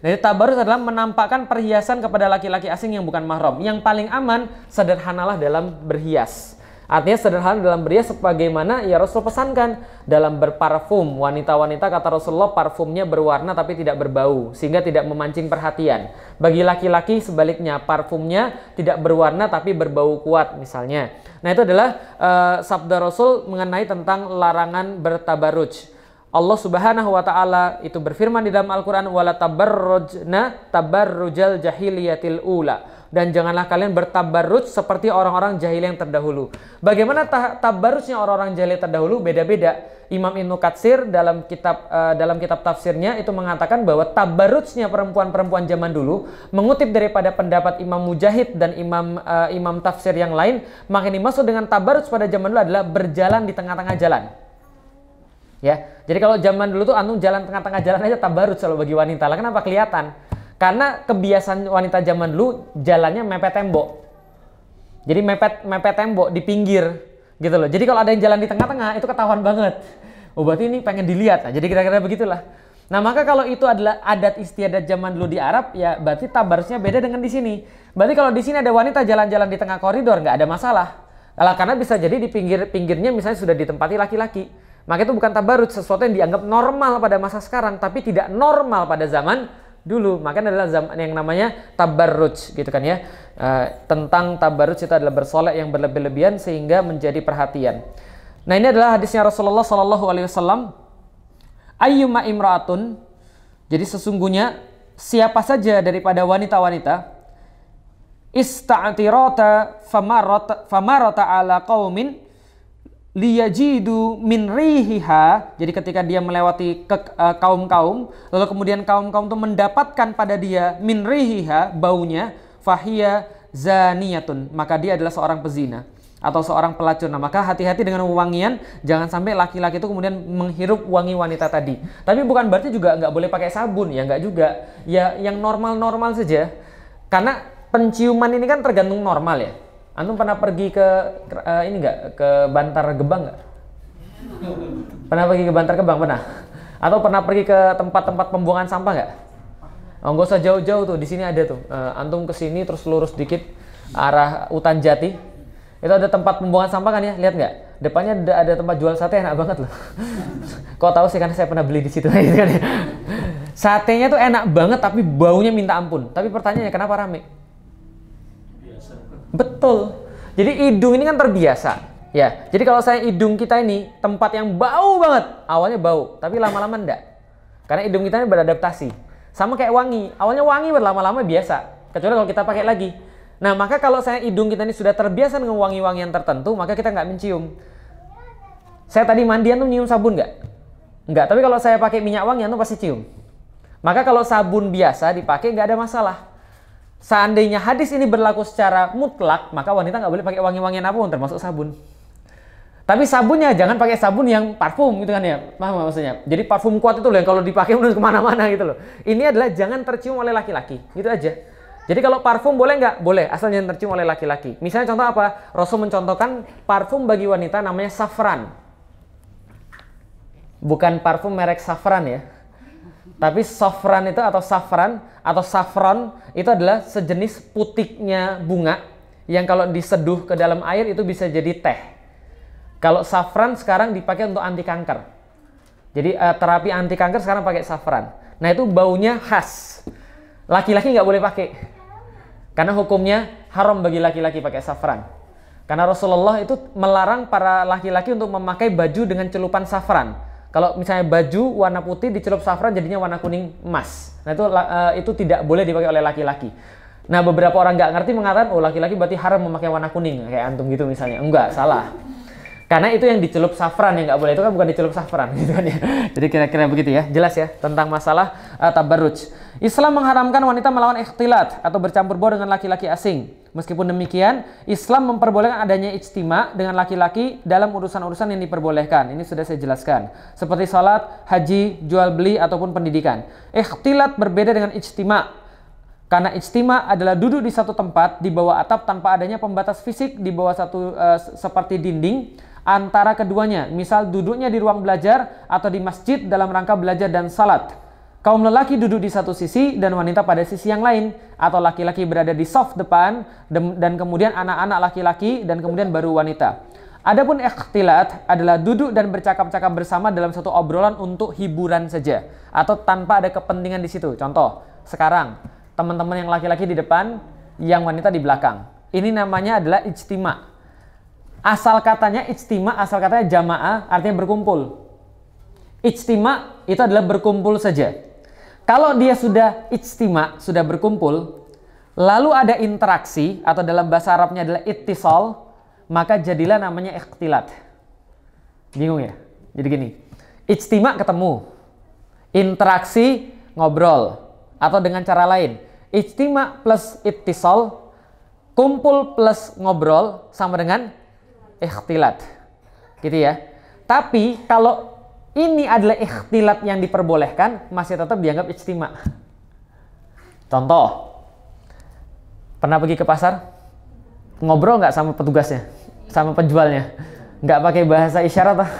jadi tabarruj adalah menampakkan perhiasan kepada laki-laki asing yang bukan mahram. Yang paling aman, sederhanalah dalam berhias. Artinya sederhana dalam berhias sebagaimana ya Rasul pesankan dalam berparfum. Wanita-wanita kata Rasulullah parfumnya berwarna tapi tidak berbau sehingga tidak memancing perhatian. Bagi laki-laki sebaliknya parfumnya tidak berwarna tapi berbau kuat misalnya. Nah itu adalah uh, sabda Rasul mengenai tentang larangan bertabaruj. Allah Subhanahu wa taala itu berfirman di dalam Al-Qur'an wala tabarrujna tabarrujal jahiliyatil ula dan janganlah kalian bertabarut seperti orang-orang jahil yang terdahulu. Bagaimana tabarutnya orang-orang jahil yang terdahulu beda-beda. Imam Ibnu Katsir dalam kitab uh, dalam kitab tafsirnya itu mengatakan bahwa tabarutnya perempuan-perempuan zaman dulu mengutip daripada pendapat Imam Mujahid dan Imam uh, Imam tafsir yang lain, maka ini masuk dengan tabarut pada zaman dulu adalah berjalan di tengah-tengah jalan. Ya. Jadi kalau zaman dulu tuh antum jalan tengah-tengah jalan aja tabarut selalu bagi wanita. Lah kenapa kelihatan? Karena kebiasaan wanita zaman dulu jalannya mepet tembok. Jadi mepet mepet tembok di pinggir gitu loh. Jadi kalau ada yang jalan di tengah-tengah itu ketahuan banget. Oh berarti ini pengen dilihat. Nah, jadi kira-kira begitulah. Nah maka kalau itu adalah adat istiadat zaman dulu di Arab, ya berarti tabarusnya beda dengan di sini. Berarti kalau di sini ada wanita jalan-jalan di tengah koridor nggak ada masalah. kalau karena bisa jadi di pinggir-pinggirnya misalnya sudah ditempati laki-laki. Maka itu bukan tabarut, sesuatu yang dianggap normal pada masa sekarang, tapi tidak normal pada zaman dulu. Maka adalah zaman yang namanya tabarruj gitu kan ya. E, tentang tabarruj itu adalah bersolek yang berlebih-lebihan sehingga menjadi perhatian. Nah ini adalah hadisnya Rasulullah Shallallahu Alaihi Wasallam. Ayyuma imraatun. Jadi sesungguhnya siapa saja daripada wanita-wanita ista'tirata famarata famarata ala qaumin liyajidu min rihiha jadi ketika dia melewati ke e, kaum-kaum uh, lalu kemudian kaum-kaum itu mendapatkan pada dia min rihiha baunya fahia zaniyatun maka dia adalah seorang pezina atau seorang pelacur nah maka hati-hati dengan wangian jangan sampai laki-laki itu kemudian menghirup wangi wanita tadi tapi bukan berarti juga nggak boleh pakai sabun ya nggak juga ya yang normal-normal saja karena penciuman ini kan tergantung normal ya Antum pernah pergi ke uh, ini enggak ke Bantar Gebang enggak? Pernah pergi ke Bantar Gebang pernah? Atau pernah pergi ke tempat-tempat pembuangan sampah enggak? Oh, nggak usah jauh-jauh tuh, di sini ada tuh. Uh, antum ke sini terus lurus dikit arah Utan Jati. Itu ada tempat pembuangan sampah kan ya? Lihat nggak? Depannya ada, ada tempat jual sate enak banget loh. Kok tahu sih karena saya pernah beli di situ Sate kan ya. Satenya tuh enak banget tapi baunya minta ampun. Tapi pertanyaannya kenapa rame? Betul. Jadi hidung ini kan terbiasa. Ya, jadi kalau saya hidung kita ini tempat yang bau banget, awalnya bau, tapi lama-lama enggak. Karena hidung kita ini beradaptasi. Sama kayak wangi, awalnya wangi berlama-lama biasa, kecuali kalau kita pakai lagi. Nah, maka kalau saya hidung kita ini sudah terbiasa dengan wangi-wangian tertentu, maka kita nggak mencium. Saya tadi mandian tuh nyium sabun nggak? Nggak, tapi kalau saya pakai minyak wangi, tuh pasti cium. Maka kalau sabun biasa dipakai nggak ada masalah. Seandainya hadis ini berlaku secara mutlak, maka wanita nggak boleh pakai wangi-wangian apapun, termasuk sabun. Tapi sabunnya jangan pakai sabun yang parfum gitu kan ya, paham maksudnya? Jadi parfum kuat itu loh yang kalau dipakai menurut kemana-mana gitu loh. Ini adalah jangan tercium oleh laki-laki, gitu aja. Jadi kalau parfum boleh nggak? Boleh, asal jangan tercium oleh laki-laki. Misalnya contoh apa? Rasul mencontohkan parfum bagi wanita namanya safran. Bukan parfum merek safran ya. Tapi safran itu atau safran atau saffron itu adalah sejenis putiknya bunga yang kalau diseduh ke dalam air itu bisa jadi teh. Kalau saffron sekarang dipakai untuk anti kanker. Jadi uh, terapi anti kanker sekarang pakai saffron. Nah itu baunya khas. Laki-laki nggak boleh pakai. Karena hukumnya haram bagi laki-laki pakai saffron. Karena Rasulullah itu melarang para laki-laki untuk memakai baju dengan celupan safran kalau misalnya baju warna putih dicelup safran jadinya warna kuning emas. Nah itu uh, itu tidak boleh dipakai oleh laki-laki. Nah beberapa orang nggak ngerti mengatakan oh laki-laki berarti haram memakai warna kuning kayak antum gitu misalnya. Enggak salah. Karena itu yang dicelup safran yang nggak boleh itu kan bukan dicelup safran gitu kan ya. Jadi kira-kira begitu ya. Jelas ya tentang masalah uh, tabarruj. Islam mengharamkan wanita melawan ikhtilat atau bercampur baur dengan laki-laki asing. Meskipun demikian, Islam memperbolehkan adanya ijtima dengan laki-laki dalam urusan-urusan yang diperbolehkan. Ini sudah saya jelaskan. Seperti salat, haji, jual beli ataupun pendidikan. Ikhtilat berbeda dengan ijtima. Karena ijtima adalah duduk di satu tempat di bawah atap tanpa adanya pembatas fisik di bawah satu uh, seperti dinding antara keduanya. Misal duduknya di ruang belajar atau di masjid dalam rangka belajar dan salat. Kaum lelaki duduk di satu sisi dan wanita pada sisi yang lain, atau laki-laki berada di soft depan dan kemudian anak-anak laki-laki dan kemudian baru wanita. Adapun ikhtilat adalah duduk dan bercakap-cakap bersama dalam satu obrolan untuk hiburan saja atau tanpa ada kepentingan di situ. Contoh, sekarang teman-teman yang laki-laki di depan, yang wanita di belakang. Ini namanya adalah ijtima. Asal katanya ijtima, asal katanya jamaah artinya berkumpul. Ijtima itu adalah berkumpul saja kalau dia sudah ijtima, sudah berkumpul, lalu ada interaksi atau dalam bahasa Arabnya adalah ittisal, maka jadilah namanya ikhtilat. Bingung ya? Jadi gini, ijtima ketemu, interaksi ngobrol atau dengan cara lain. Ijtima plus ittisal, kumpul plus ngobrol sama dengan ikhtilat. Gitu ya. Tapi kalau ini adalah ikhtilat yang diperbolehkan, masih tetap dianggap ijtima. Contoh, pernah pergi ke pasar, ngobrol nggak sama petugasnya, sama penjualnya, nggak pakai bahasa isyarat ah.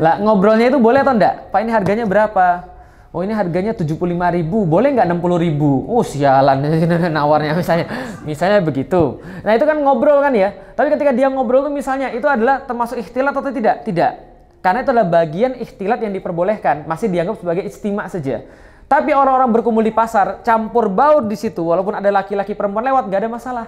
lah. ngobrolnya itu boleh atau enggak? Pak ini harganya berapa? Oh ini harganya ribu. boleh nggak 60.000? Oh sialan nawarnya misalnya. Misalnya begitu. Nah itu kan ngobrol kan ya. Tapi ketika dia ngobrol tuh misalnya itu adalah termasuk ikhtilat atau tidak? Tidak karena itu adalah bagian ikhtilat yang diperbolehkan, masih dianggap sebagai istimewa saja. Tapi orang-orang berkumpul di pasar, campur baur di situ, walaupun ada laki-laki perempuan lewat, nggak ada masalah.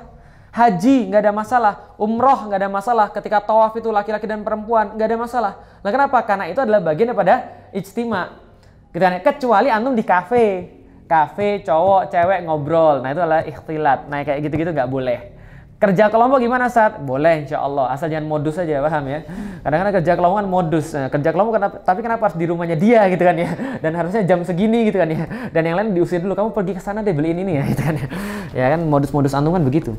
Haji nggak ada masalah, umroh nggak ada masalah, ketika tawaf itu laki-laki dan perempuan nggak ada masalah. Nah kenapa? Karena itu adalah bagian daripada ijtima. Gitu kan? Kecuali antum di kafe, kafe cowok cewek ngobrol, nah itu adalah ikhtilat. Nah kayak gitu-gitu nggak boleh. Kerja kelompok gimana saat? Boleh insya Allah, asal jangan modus aja, paham ya? Kadang-kadang kerja kelompok kan modus, nah, kerja kelompok kenapa, tapi kenapa harus di rumahnya dia gitu kan ya? Dan harusnya jam segini gitu kan ya? Dan yang lain diusir dulu, kamu pergi ke sana deh beliin ini ya gitu kan ya? Ya kan modus-modus antum kan begitu.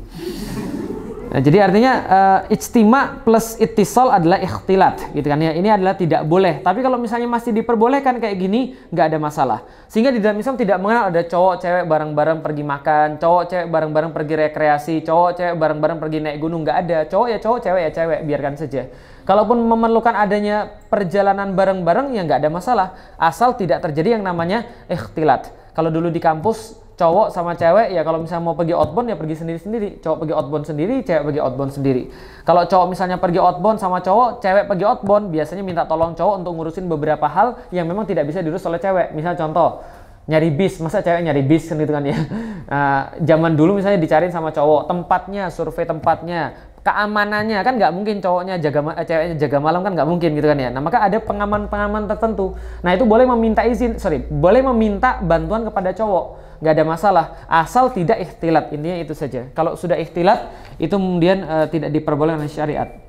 Nah, jadi artinya uh, ijtima plus ittisal adalah ikhtilat gitu kan ya. Ini adalah tidak boleh. Tapi kalau misalnya masih diperbolehkan kayak gini nggak ada masalah. Sehingga di dalam Islam tidak mengenal ada cowok cewek bareng-bareng pergi makan, cowok cewek bareng-bareng pergi rekreasi, cowok cewek bareng-bareng pergi naik gunung nggak ada. Cowok ya cowok, cewek ya cewek, biarkan saja. Kalaupun memerlukan adanya perjalanan bareng-bareng ya nggak ada masalah asal tidak terjadi yang namanya ikhtilat. Kalau dulu di kampus cowok sama cewek ya kalau misalnya mau pergi outbound ya pergi sendiri-sendiri. Cowok pergi outbound sendiri, cewek pergi outbound sendiri. Kalau cowok misalnya pergi outbound sama cowok, cewek pergi outbound biasanya minta tolong cowok untuk ngurusin beberapa hal yang memang tidak bisa diurus oleh cewek. misalnya contoh, nyari bis, masa cewek nyari bis kan gitu kan ya. Nah, zaman dulu misalnya dicariin sama cowok, tempatnya, survei tempatnya, keamanannya kan nggak mungkin cowoknya jaga eh, ceweknya jaga malam kan nggak mungkin gitu kan ya. Nah maka ada pengaman-pengaman tertentu. Nah itu boleh meminta izin, sorry, boleh meminta bantuan kepada cowok nggak ada masalah asal tidak ikhtilat intinya itu saja kalau sudah ikhtilat itu kemudian uh, tidak diperbolehkan syariat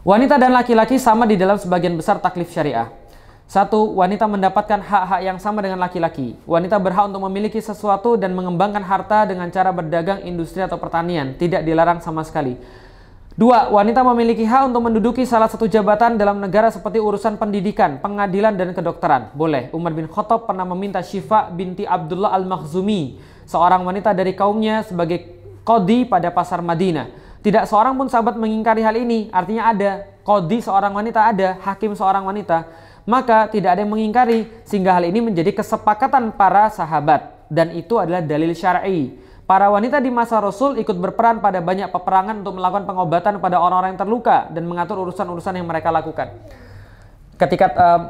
wanita dan laki-laki sama di dalam sebagian besar taklif syariah satu, wanita mendapatkan hak-hak yang sama dengan laki-laki. Wanita berhak untuk memiliki sesuatu dan mengembangkan harta dengan cara berdagang, industri, atau pertanian. Tidak dilarang sama sekali. Dua, wanita memiliki hak untuk menduduki salah satu jabatan dalam negara seperti urusan pendidikan, pengadilan, dan kedokteran. Boleh. Umar bin Khattab pernah meminta Syifa binti Abdullah al-Makhzumi, seorang wanita dari kaumnya sebagai kodi pada pasar Madinah. Tidak seorang pun sahabat mengingkari hal ini. Artinya ada. Kodi seorang wanita ada, hakim seorang wanita. Maka tidak ada yang mengingkari, sehingga hal ini menjadi kesepakatan para sahabat. Dan itu adalah dalil syar'i. Para wanita di masa Rasul ikut berperan pada banyak peperangan untuk melakukan pengobatan pada orang-orang yang terluka dan mengatur urusan-urusan yang mereka lakukan. Ketika uh,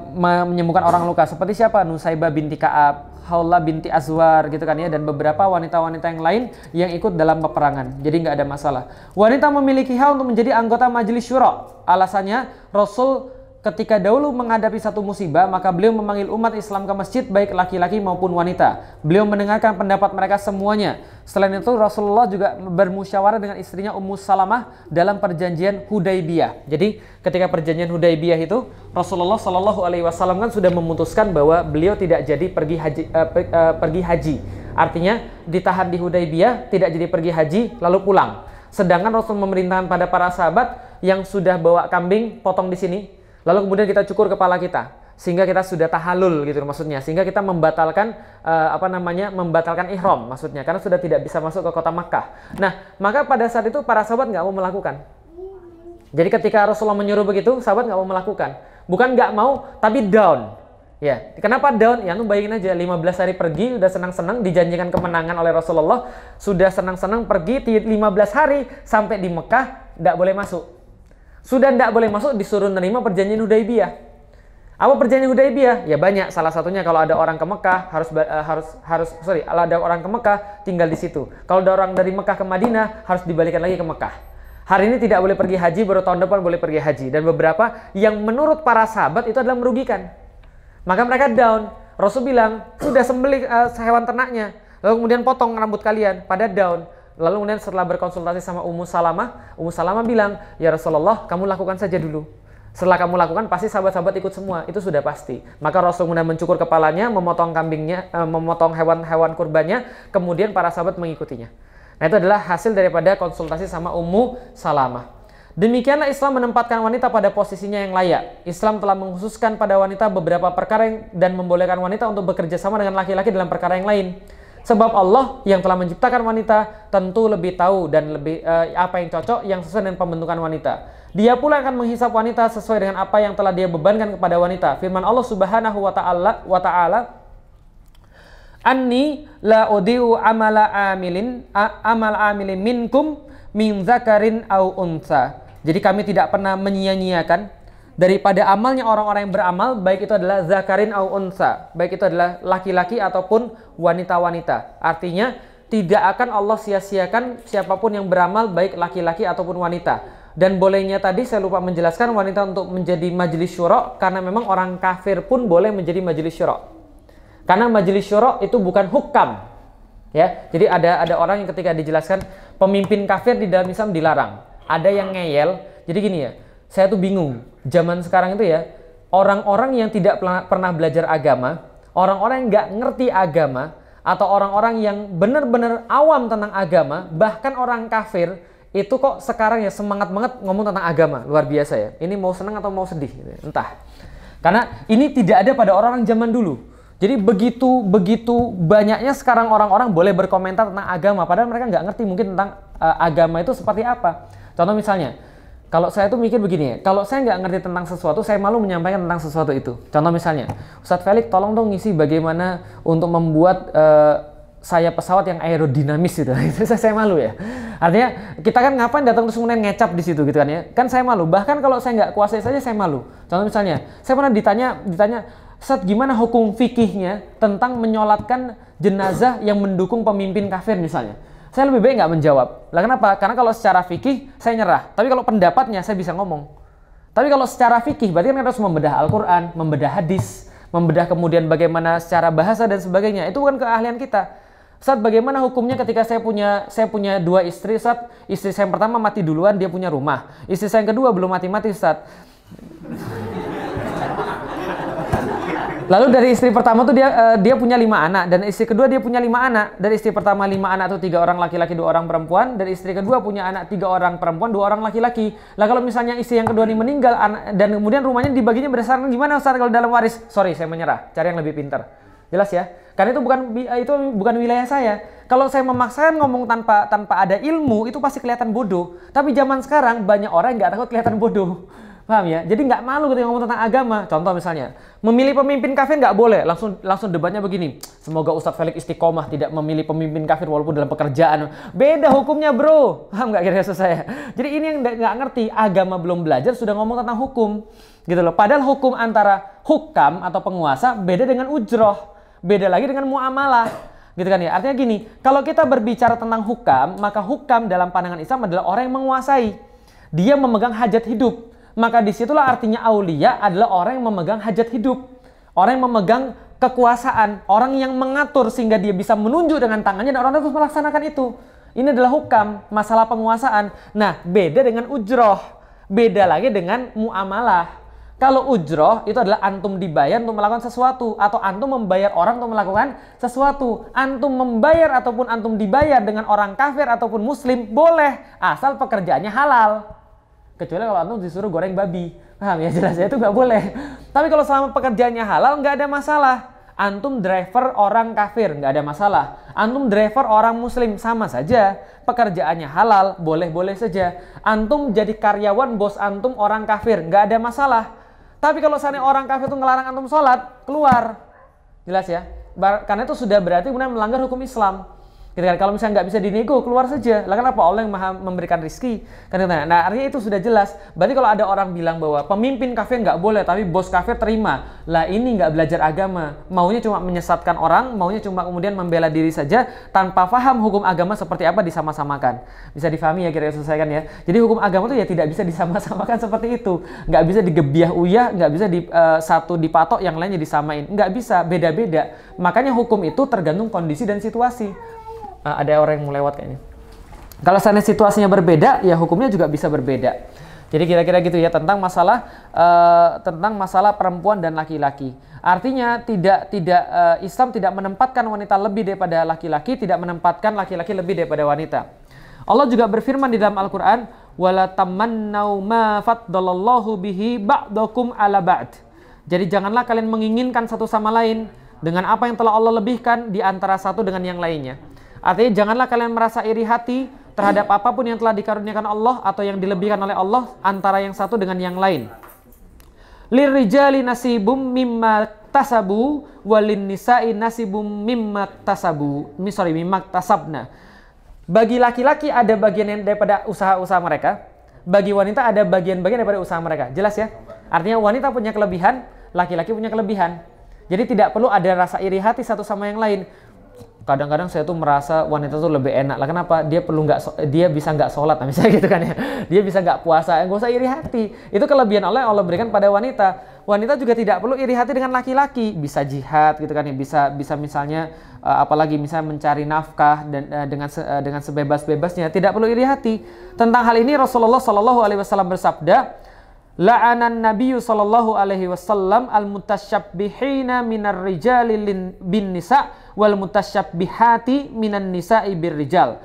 menyembuhkan orang luka, seperti siapa? Nusaibah binti Kaab, Haula binti Azwar gitu kan ya, dan beberapa wanita-wanita yang lain yang ikut dalam peperangan. Jadi nggak ada masalah. Wanita memiliki hak untuk menjadi anggota majelis syura. Alasannya Rasul Ketika dahulu menghadapi satu musibah, maka beliau memanggil umat Islam ke masjid baik laki-laki maupun wanita. Beliau mendengarkan pendapat mereka semuanya. Selain itu Rasulullah juga bermusyawarah dengan istrinya Ummu Salamah dalam perjanjian Hudaybiyah. Jadi ketika perjanjian Hudaybiyah itu Rasulullah Shallallahu alaihi wasallam kan sudah memutuskan bahwa beliau tidak jadi pergi haji uh, pergi haji. Artinya ditahan di Hudaybiyah, tidak jadi pergi haji lalu pulang. Sedangkan Rasul memerintahkan pada para sahabat yang sudah bawa kambing potong di sini, Lalu kemudian kita cukur kepala kita sehingga kita sudah tahalul gitu maksudnya sehingga kita membatalkan uh, apa namanya membatalkan ihram maksudnya karena sudah tidak bisa masuk ke kota Makkah. Nah, maka pada saat itu para sahabat nggak mau melakukan. Jadi ketika Rasulullah menyuruh begitu, sahabat nggak mau melakukan. Bukan nggak mau, tapi down. Ya, kenapa down? Ya, lu bayangin aja 15 hari pergi udah senang-senang dijanjikan kemenangan oleh Rasulullah, sudah senang-senang pergi 15 hari sampai di Mekah nggak boleh masuk. Sudah tidak boleh masuk disuruh nerima perjanjian Hudaibiyah. Apa perjanjian Hudaibiyah? Ya banyak. Salah satunya kalau ada orang ke Mekah harus uh, harus harus sorry, kalau ada orang ke Mekah tinggal di situ. Kalau ada orang dari Mekah ke Madinah harus dibalikan lagi ke Mekah. Hari ini tidak boleh pergi haji, baru tahun depan boleh pergi haji. Dan beberapa yang menurut para sahabat itu adalah merugikan. Maka mereka down. Rasul bilang, sudah sembelih uh, hewan ternaknya. Lalu kemudian potong rambut kalian pada down. Lalu kemudian setelah berkonsultasi sama Ummu Salamah, Ummu Salamah bilang, "Ya Rasulullah, kamu lakukan saja dulu." Setelah kamu lakukan, pasti sahabat-sahabat ikut semua. Itu sudah pasti. Maka Rasul kemudian mencukur kepalanya, memotong kambingnya, eh, memotong hewan-hewan kurbannya, kemudian para sahabat mengikutinya. Nah, itu adalah hasil daripada konsultasi sama Ummu Salamah. Demikianlah Islam menempatkan wanita pada posisinya yang layak. Islam telah mengkhususkan pada wanita beberapa perkara yang, dan membolehkan wanita untuk bekerja sama dengan laki-laki dalam perkara yang lain. Sebab Allah yang telah menciptakan wanita tentu lebih tahu dan lebih uh, apa yang cocok yang sesuai dengan pembentukan wanita. Dia pula akan menghisap wanita sesuai dengan apa yang telah dia bebankan kepada wanita. Firman Allah Subhanahu wa taala wa taala Anni la udiu amala amilin amal amilin minkum min zakarin au unsa. Jadi kami tidak pernah menyia-nyiakan daripada amalnya orang-orang yang beramal baik itu adalah zakarin au unsa baik itu adalah laki-laki ataupun wanita-wanita artinya tidak akan Allah sia-siakan siapapun yang beramal baik laki-laki ataupun wanita dan bolehnya tadi saya lupa menjelaskan wanita untuk menjadi majelis syuro karena memang orang kafir pun boleh menjadi majelis syuro karena majelis syuro itu bukan hukam ya jadi ada ada orang yang ketika dijelaskan pemimpin kafir di dalam Islam dilarang ada yang ngeyel jadi gini ya saya tuh bingung zaman sekarang itu ya orang-orang yang tidak pernah belajar agama orang-orang yang nggak ngerti agama atau orang-orang yang benar-benar awam tentang agama bahkan orang kafir itu kok sekarang ya semangat banget ngomong tentang agama luar biasa ya ini mau seneng atau mau sedih gitu ya? entah karena ini tidak ada pada orang-orang zaman dulu jadi begitu begitu banyaknya sekarang orang-orang boleh berkomentar tentang agama padahal mereka nggak ngerti mungkin tentang uh, agama itu seperti apa contoh misalnya kalau saya tuh mikir begini ya, kalau saya nggak ngerti tentang sesuatu, saya malu menyampaikan tentang sesuatu itu. Contoh misalnya, Ustadz Felix tolong dong ngisi bagaimana untuk membuat uh, eh, saya pesawat yang aerodinamis gitu. Itu saya, malu ya. Artinya kita kan ngapain datang terus kemudian ngecap di situ gitu kan ya. Kan saya malu. Bahkan kalau saya nggak kuasai saja saya malu. Contoh misalnya, saya pernah ditanya ditanya saat gimana hukum fikihnya tentang menyolatkan jenazah yang mendukung pemimpin kafir misalnya saya lebih baik nggak menjawab. Lah kenapa? Karena kalau secara fikih saya nyerah. Tapi kalau pendapatnya saya bisa ngomong. Tapi kalau secara fikih berarti kan harus membedah Al-Qur'an, membedah hadis, membedah kemudian bagaimana secara bahasa dan sebagainya. Itu bukan keahlian kita. Saat bagaimana hukumnya ketika saya punya saya punya dua istri, saat istri saya yang pertama mati duluan dia punya rumah. Istri saya yang kedua belum mati-mati saat Lalu dari istri pertama tuh dia uh, dia punya lima anak dan istri kedua dia punya lima anak. Dari istri pertama lima anak tuh tiga orang laki-laki dua orang perempuan. Dari istri kedua punya anak tiga orang perempuan dua orang laki-laki. Lah kalau misalnya istri yang kedua ini meninggal anak, dan kemudian rumahnya dibaginya berdasarkan gimana Ustaz kalau dalam waris? Sorry saya menyerah. Cari yang lebih pintar. Jelas ya. Karena itu bukan eh, itu bukan wilayah saya. Kalau saya memaksakan ngomong tanpa tanpa ada ilmu itu pasti kelihatan bodoh. Tapi zaman sekarang banyak orang nggak takut kelihatan bodoh. Paham ya? Jadi nggak malu ketika ngomong tentang agama. Contoh misalnya, memilih pemimpin kafir nggak boleh. Langsung langsung debatnya begini. Semoga Ustadz Felix Istiqomah tidak memilih pemimpin kafir walaupun dalam pekerjaan. Beda hukumnya bro. Paham nggak kira-kira saya? Jadi ini yang nggak ngerti. Agama belum belajar sudah ngomong tentang hukum. Gitu loh. Padahal hukum antara hukam atau penguasa beda dengan ujroh. Beda lagi dengan muamalah gitu kan ya artinya gini kalau kita berbicara tentang hukam maka hukam dalam pandangan Islam adalah orang yang menguasai dia memegang hajat hidup maka disitulah artinya aulia adalah orang yang memegang hajat hidup. Orang yang memegang kekuasaan. Orang yang mengatur sehingga dia bisa menunjuk dengan tangannya dan orang terus melaksanakan itu. Ini adalah hukam, masalah penguasaan. Nah, beda dengan ujroh. Beda lagi dengan muamalah. Kalau ujroh itu adalah antum dibayar untuk melakukan sesuatu atau antum membayar orang untuk melakukan sesuatu. Antum membayar ataupun antum dibayar dengan orang kafir ataupun muslim boleh asal pekerjaannya halal kecuali kalau antum disuruh goreng babi paham ya ya, itu nggak boleh tapi kalau selama pekerjaannya halal nggak ada masalah antum driver orang kafir nggak ada masalah antum driver orang muslim sama saja pekerjaannya halal boleh-boleh saja antum jadi karyawan bos antum orang kafir nggak ada masalah tapi kalau sana orang kafir itu ngelarang antum sholat keluar jelas ya karena itu sudah berarti kemudian melanggar hukum Islam Gitu kan? Kalau misalnya nggak bisa dinego, keluar saja. Lah kenapa Allah yang maha memberikan rizki? Kan, kan? Nah artinya itu sudah jelas. Berarti kalau ada orang bilang bahwa pemimpin kafe nggak boleh, tapi bos kafe terima. Lah ini nggak belajar agama. Maunya cuma menyesatkan orang, maunya cuma kemudian membela diri saja tanpa paham hukum agama seperti apa disama-samakan. Bisa difahami ya kira-kira selesaikan ya. Jadi hukum agama itu ya tidak bisa disama-samakan seperti itu. Nggak bisa digebiah uyah, nggak bisa di, uh, satu dipatok yang lainnya disamain. Nggak bisa, beda-beda. Makanya hukum itu tergantung kondisi dan situasi uh, ada orang yang mau lewat kayaknya. Kalau sana situasinya berbeda, ya hukumnya juga bisa berbeda. Jadi kira-kira gitu ya tentang masalah uh, tentang masalah perempuan dan laki-laki. Artinya tidak tidak uh, Islam tidak menempatkan wanita lebih daripada laki-laki, tidak menempatkan laki-laki lebih daripada wanita. Allah juga berfirman di dalam Al-Qur'an, "Wala tamannau ma faddalallahu bihi ba'dakum ala ba'd." Jadi janganlah kalian menginginkan satu sama lain dengan apa yang telah Allah lebihkan di antara satu dengan yang lainnya. Artinya janganlah kalian merasa iri hati terhadap apapun yang telah dikaruniakan Allah atau yang dilebihkan oleh Allah antara yang satu dengan yang lain. Lirijali nasibum mimma tasabu walin nisa'i nasibum mimma tasabu. Sorry, mimma tasabna. Bagi laki-laki ada bagian yang daripada usaha-usaha mereka. Bagi wanita ada bagian-bagian daripada usaha mereka. Jelas ya? Artinya wanita punya kelebihan, laki-laki punya kelebihan. Jadi tidak perlu ada rasa iri hati satu sama yang lain kadang-kadang saya tuh merasa wanita tuh lebih enak lah kenapa dia perlu nggak dia bisa nggak sholat nah, misalnya gitu kan ya dia bisa nggak puasa nggak usah iri hati itu kelebihan Allah yang Allah berikan pada wanita wanita juga tidak perlu iri hati dengan laki-laki bisa jihad gitu kan ya bisa bisa misalnya eh, apalagi misalnya mencari nafkah dan eh, dengan eh, dengan sebebas-bebasnya tidak perlu iri hati tentang hal ini Rasulullah Shallallahu Alaihi Wasallam bersabda La'anan Nabiyyu sallallahu alaihi wasallam al-mutasyabbihina minar rijali bin nisa wal mutasyabbihati minan nisa'i bir rijal.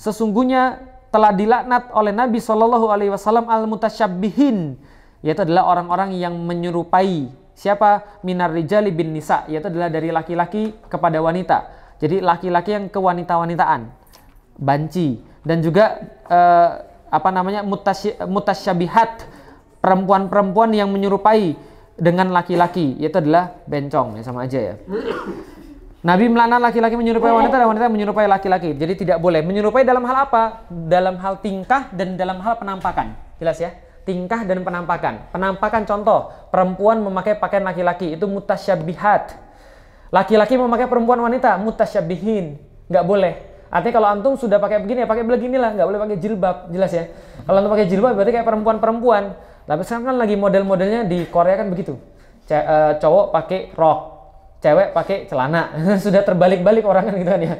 Sesungguhnya telah dilaknat oleh Nabi sallallahu alaihi wasallam al-mutasyabbihin yaitu adalah orang-orang yang menyerupai siapa minar rijali bin nisa yaitu adalah dari laki-laki kepada wanita. Jadi laki-laki yang ke wanita-wanitaan. Banci dan juga uh, apa namanya mutasy mutasyabihat perempuan-perempuan yang menyerupai dengan laki-laki yaitu adalah bencong ya sama aja ya Nabi melana laki-laki menyerupai wanita dan wanita menyerupai laki-laki jadi tidak boleh menyerupai dalam hal apa dalam hal tingkah dan dalam hal penampakan jelas ya tingkah dan penampakan penampakan contoh perempuan memakai pakaian laki-laki itu mutasyabihat laki-laki memakai perempuan wanita mutasyabihin nggak boleh Artinya kalau antum sudah pakai begini ya pakai beginilah, nggak boleh pakai jilbab, jelas ya. Kalau antum pakai jilbab berarti kayak perempuan-perempuan. Tapi sekarang kan lagi model-modelnya di Korea kan begitu. C uh, eh, cowok pakai rok, cewek pakai celana. Sudah terbalik-balik orang kan gitu kan ya.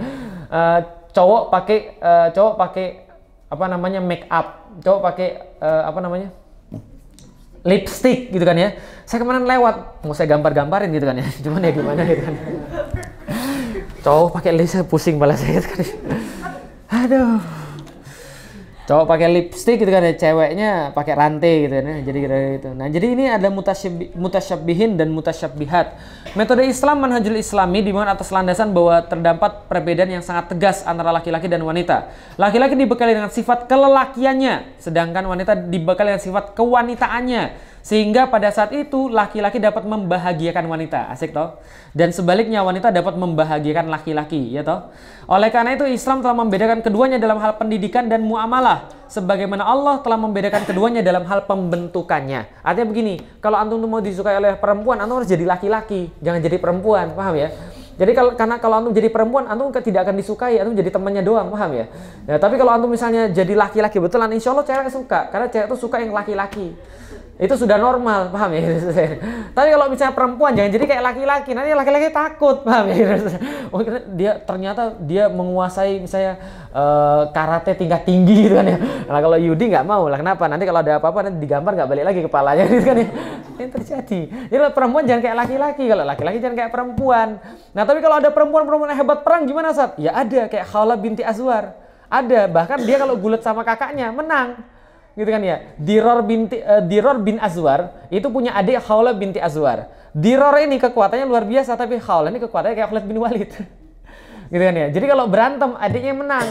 Uh, cowok pakai uh, cowok pakai apa namanya make up, cowok pakai uh, apa namanya? lipstick gitu kan ya. Saya kemarin lewat, mau saya gambar-gambarin gitu kan ya. Cuman ya gimana gitu kan. Cowok pakai lipstick pusing balas saya gitu kan. Aduh cowok pakai lipstick gitu kan ya ceweknya pakai rantai gitu kan ya jadi kira gitu nah jadi ini ada mutasyabihin dan mutasyabihat metode Islam manhajul Islami mana atas landasan bahwa terdapat perbedaan yang sangat tegas antara laki-laki dan wanita laki-laki dibekali dengan sifat kelelakiannya sedangkan wanita dibekali dengan sifat kewanitaannya sehingga pada saat itu laki-laki dapat membahagiakan wanita, asik toh. Dan sebaliknya wanita dapat membahagiakan laki-laki, ya toh. Oleh karena itu Islam telah membedakan keduanya dalam hal pendidikan dan muamalah, sebagaimana Allah telah membedakan keduanya dalam hal pembentukannya. Artinya begini, kalau antum mau disukai oleh perempuan, antum harus jadi laki-laki, jangan jadi perempuan, paham ya? Jadi kalau karena kalau antum jadi perempuan, antum tidak akan disukai, antum jadi temannya doang, paham ya? Nah, tapi kalau antum misalnya jadi laki-laki betulan, insya Allah cewek suka, karena cewek itu suka yang laki-laki itu sudah normal paham ya tapi kalau misalnya perempuan jangan jadi kayak laki-laki nanti laki-laki takut paham ya oh, dia ternyata dia menguasai misalnya uh, karate tingkat tinggi gitu kan ya nah kalau Yudi nggak mau lah kenapa nanti kalau ada apa-apa nanti digambar nggak balik lagi kepalanya gitu kan ya yang terjadi jadi kalau perempuan jangan kayak laki-laki kalau laki-laki jangan kayak perempuan nah tapi kalau ada perempuan-perempuan hebat perang gimana Sat? ya ada kayak Khawla binti Azwar ada bahkan dia kalau gulat sama kakaknya menang gitu kan ya. Diror binti uh, Diror bin Azwar itu punya adik Khawla binti Azwar. Diror ini kekuatannya luar biasa tapi Khawla ini kekuatannya kayak Khalid bin Walid. gitu kan ya. Jadi kalau berantem adiknya menang.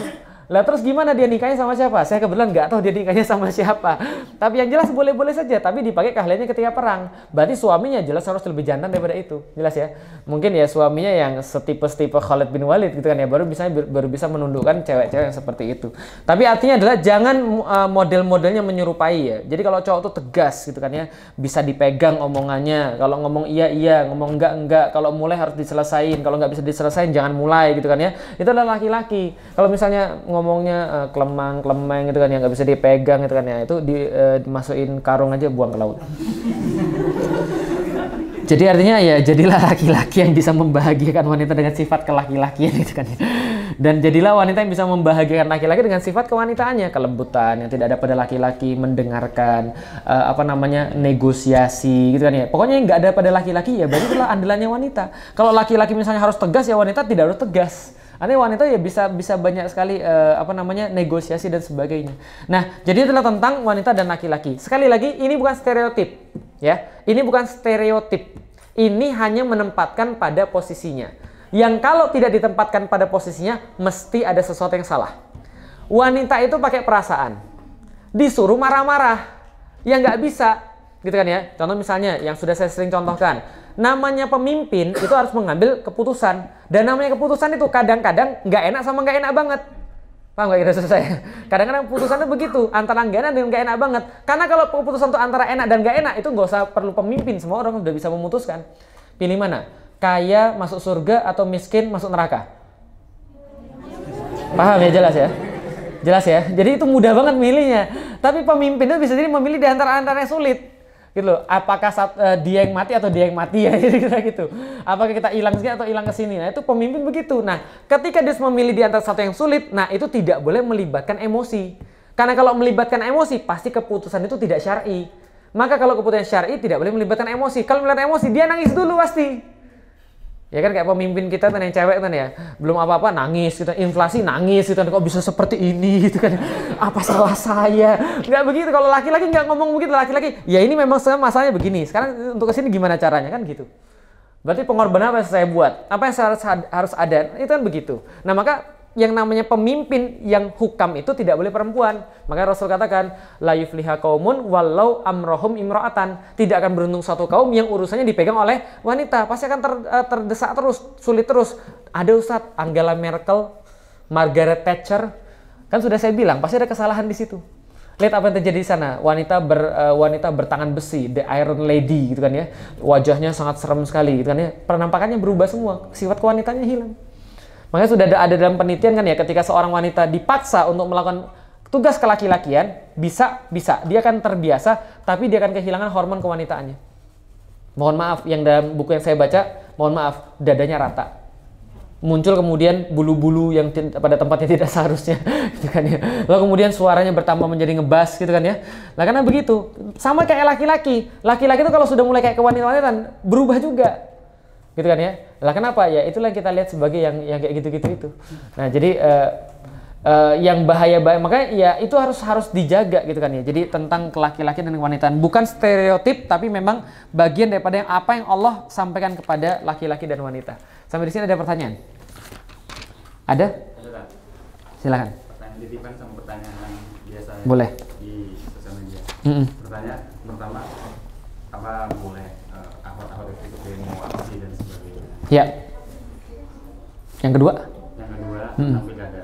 Lah terus gimana dia nikahnya sama siapa? Saya kebetulan nggak tahu dia nikahnya sama siapa. Tapi yang jelas boleh-boleh saja, tapi dipakai keahliannya ketika perang. Berarti suaminya jelas harus lebih jantan daripada itu. Jelas ya. Mungkin ya suaminya yang setipe-setipe Khalid bin Walid gitu kan ya, baru bisa baru bisa menundukkan cewek-cewek yang seperti itu. Tapi artinya adalah jangan eh, model-modelnya menyerupai ya. Jadi kalau cowok tuh tegas gitu kan ya, bisa dipegang omongannya. Kalau ngomong iya iya, ngomong enggak enggak, kalau mulai harus diselesain. Kalau nggak bisa diselesain jangan mulai gitu kan ya. Itu adalah laki-laki. Kalau misalnya ngomongnya uh, kelemang kelemeng gitu kan yang nggak bisa dipegang gitu kan ya itu di, uh, dimasukin karung aja buang ke laut jadi artinya ya jadilah laki-laki yang bisa membahagiakan wanita dengan sifat kelaki-lakian gitu kan ya. dan jadilah wanita yang bisa membahagiakan laki-laki dengan sifat kewanitaannya kelembutan yang tidak ada pada laki-laki mendengarkan uh, apa namanya negosiasi gitu kan ya pokoknya yang nggak ada pada laki-laki ya berarti itulah andalannya wanita kalau laki-laki misalnya harus tegas ya wanita tidak harus tegas Artinya wanita ya bisa bisa banyak sekali uh, apa namanya negosiasi dan sebagainya. Nah, jadi itulah tentang wanita dan laki-laki. Sekali lagi ini bukan stereotip ya. Ini bukan stereotip. Ini hanya menempatkan pada posisinya. Yang kalau tidak ditempatkan pada posisinya mesti ada sesuatu yang salah. Wanita itu pakai perasaan. Disuruh marah-marah. Ya nggak bisa gitu kan ya. Contoh misalnya yang sudah saya sering contohkan namanya pemimpin itu harus mengambil keputusan dan namanya keputusan itu kadang-kadang nggak enak sama nggak enak banget paham nggak kira saya kadang-kadang keputusannya begitu antara nggak enak dan nggak enak banget karena kalau keputusan itu antara enak dan nggak enak itu nggak usah perlu pemimpin semua orang sudah bisa memutuskan pilih mana kaya masuk surga atau miskin masuk neraka paham ya jelas ya jelas ya jadi itu mudah banget milihnya tapi pemimpin itu bisa jadi memilih di antara antara yang sulit gitu loh apakah saat, uh, e, dia yang mati atau dia yang mati ya jadi kira gitu apakah kita hilang sini atau hilang ke sini nah itu pemimpin begitu nah ketika dia memilih di antara satu yang sulit nah itu tidak boleh melibatkan emosi karena kalau melibatkan emosi pasti keputusan itu tidak syar'i maka kalau keputusan syar'i tidak boleh melibatkan emosi kalau melihat emosi dia nangis dulu pasti ya kan kayak pemimpin kita kan yang cewek kan ya belum apa-apa nangis gitu inflasi nangis gitu kok bisa seperti ini gitu kan apa salah saya nggak begitu kalau laki-laki nggak ngomong begitu laki-laki ya ini memang masalahnya begini sekarang untuk kesini gimana caranya kan gitu berarti pengorbanan apa yang saya buat apa yang saya harus, harus ada itu kan begitu nah maka yang namanya pemimpin yang hukam itu tidak boleh perempuan. Makanya Rasul katakan, la yufliha kaumun walau amrohum imro'atan. Tidak akan beruntung suatu kaum yang urusannya dipegang oleh wanita. Pasti akan ter, eh, terdesak terus, sulit terus. Ada Ustadz Angela Merkel, Margaret Thatcher. Kan sudah saya bilang, pasti ada kesalahan di situ. Lihat apa yang terjadi di sana. Wanita ber, uh, wanita bertangan besi, the Iron Lady gitu kan ya. Wajahnya sangat serem sekali gitu kan ya. Penampakannya berubah semua, sifat kewanitanya hilang. Makanya sudah ada, ada dalam penelitian kan ya, ketika seorang wanita dipaksa untuk melakukan tugas kelaki-lakian, bisa, bisa. Dia akan terbiasa, tapi dia akan kehilangan hormon kewanitaannya. Mohon maaf, yang dalam buku yang saya baca, mohon maaf, dadanya rata. Muncul kemudian bulu-bulu yang pada tempatnya tidak seharusnya, gitu kan ya. Lalu kemudian suaranya bertambah menjadi ngebas, gitu kan ya. Nah karena begitu, sama kayak laki-laki. Laki-laki itu kalau sudah mulai kayak kewanitaan, berubah juga gitu kan ya lah kenapa ya itulah yang kita lihat sebagai yang yang kayak gitu-gitu itu nah jadi uh, uh, yang bahaya bahaya makanya ya itu harus harus dijaga gitu kan ya jadi tentang laki-laki dan wanita bukan stereotip tapi memang bagian daripada yang apa yang Allah sampaikan kepada laki-laki dan wanita sampai di sini ada pertanyaan ada silakan pertanyaan sama pertanyaan yang biasa boleh di sosial media mm -mm. pertanyaan pertama apa boleh Ya. Yang kedua? Yang kedua, mm. tapi ada.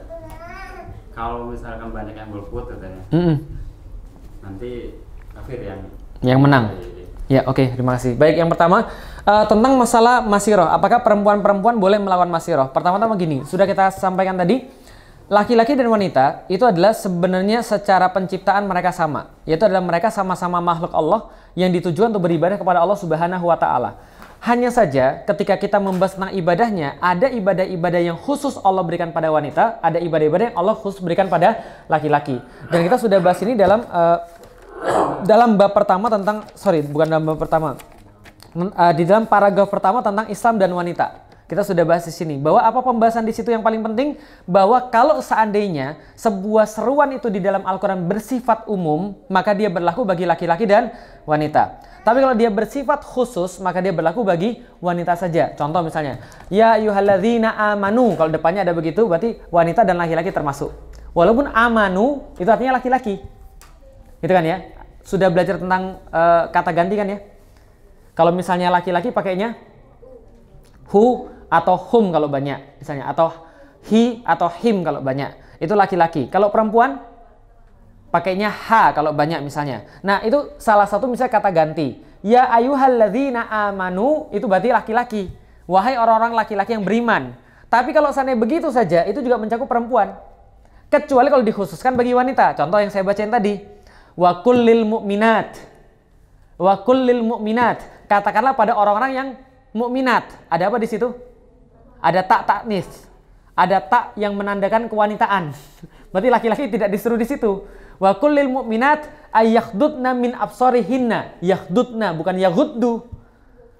Kalau misalkan banyak yang golput katanya, mm -mm. nanti kafir yang yang menang. Iya, iya, iya. Ya, oke, okay, terima kasih. Baik, yang pertama uh, tentang masalah masiroh. Apakah perempuan-perempuan boleh melawan masiroh? Pertama-tama gini, sudah kita sampaikan tadi, laki-laki dan wanita itu adalah sebenarnya secara penciptaan mereka sama. Yaitu adalah mereka sama-sama makhluk Allah yang ditujukan untuk beribadah kepada Allah Subhanahu wa taala. Hanya saja ketika kita membahas tentang ibadahnya, ada ibadah-ibadah yang khusus Allah berikan pada wanita, ada ibadah-ibadah yang Allah khusus berikan pada laki-laki. Dan kita sudah bahas ini dalam uh, dalam bab pertama tentang sorry bukan dalam bab pertama uh, di dalam paragraf pertama tentang Islam dan wanita kita sudah bahas di sini bahwa apa pembahasan di situ yang paling penting bahwa kalau seandainya sebuah seruan itu di dalam Al-Qur'an bersifat umum maka dia berlaku bagi laki-laki dan wanita. Tapi kalau dia bersifat khusus, maka dia berlaku bagi wanita saja. Contoh misalnya, ya yuhaladzina amanu. Kalau depannya ada begitu, berarti wanita dan laki-laki termasuk. Walaupun amanu, itu artinya laki-laki. Gitu kan ya? Sudah belajar tentang uh, kata ganti kan ya? Kalau misalnya laki-laki pakainya hu atau hum kalau banyak. Misalnya, atau he atau him kalau banyak. Itu laki-laki. Kalau perempuan, pakainya h kalau banyak misalnya. Nah, itu salah satu misalnya kata ganti. Ya ayyuhalladzina amanu itu berarti laki-laki. Wahai orang-orang laki-laki yang beriman. Tapi kalau seandainya begitu saja itu juga mencakup perempuan. Kecuali kalau dikhususkan bagi wanita. Contoh yang saya bacain tadi. Wa kullil mu'minat. Wa kullil mu'minat. Katakanlah pada orang-orang yang mukminat. Ada apa di situ? Ada tak taknis. Ada tak yang menandakan kewanitaan. Berarti laki-laki tidak disuruh di situ. Wa kullil mu'minat ayakhdudna min absarihinna. Yakhdudna bukan yaghuddu.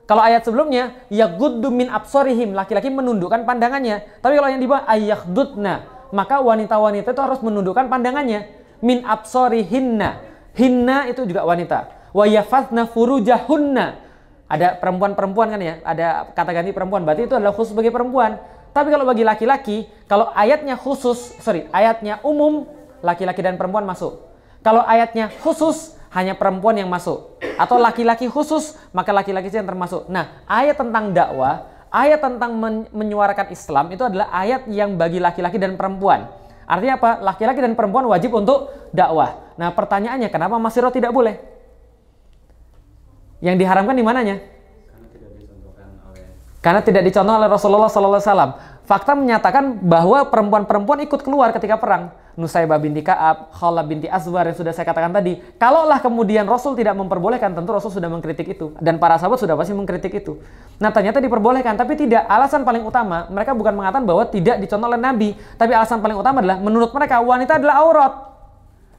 Kalau ayat sebelumnya yaghuddu min absarihim, laki-laki menundukkan pandangannya. Tapi kalau yang di bawah ayakhdudna, maka wanita-wanita itu harus menundukkan pandangannya. Min absarihinna. Hinna itu juga wanita. Wa yafadna furujahunna. Ada perempuan-perempuan kan ya, ada kata ganti perempuan. Berarti itu adalah khusus bagi perempuan. Tapi kalau bagi laki-laki, kalau ayatnya khusus, sorry, ayatnya umum, laki-laki dan perempuan masuk. Kalau ayatnya khusus, hanya perempuan yang masuk. Atau laki-laki khusus, maka laki-laki yang termasuk. Nah, ayat tentang dakwah, ayat tentang men menyuarakan Islam itu adalah ayat yang bagi laki-laki dan perempuan. Artinya apa? Laki-laki dan perempuan wajib untuk dakwah. Nah, pertanyaannya kenapa masiro tidak boleh? Yang diharamkan di mananya? Karena tidak dicontoh oleh Rasulullah SAW. Fakta menyatakan bahwa perempuan-perempuan ikut keluar ketika perang. Nusaibah binti Ka'ab, Khalab binti Azwar yang sudah saya katakan tadi, kalaulah kemudian Rasul tidak memperbolehkan, tentu Rasul sudah mengkritik itu. Dan para sahabat sudah pasti mengkritik itu. Nah ternyata diperbolehkan, tapi tidak alasan paling utama, mereka bukan mengatakan bahwa tidak dicontoh oleh Nabi. Tapi alasan paling utama adalah, menurut mereka wanita adalah aurat.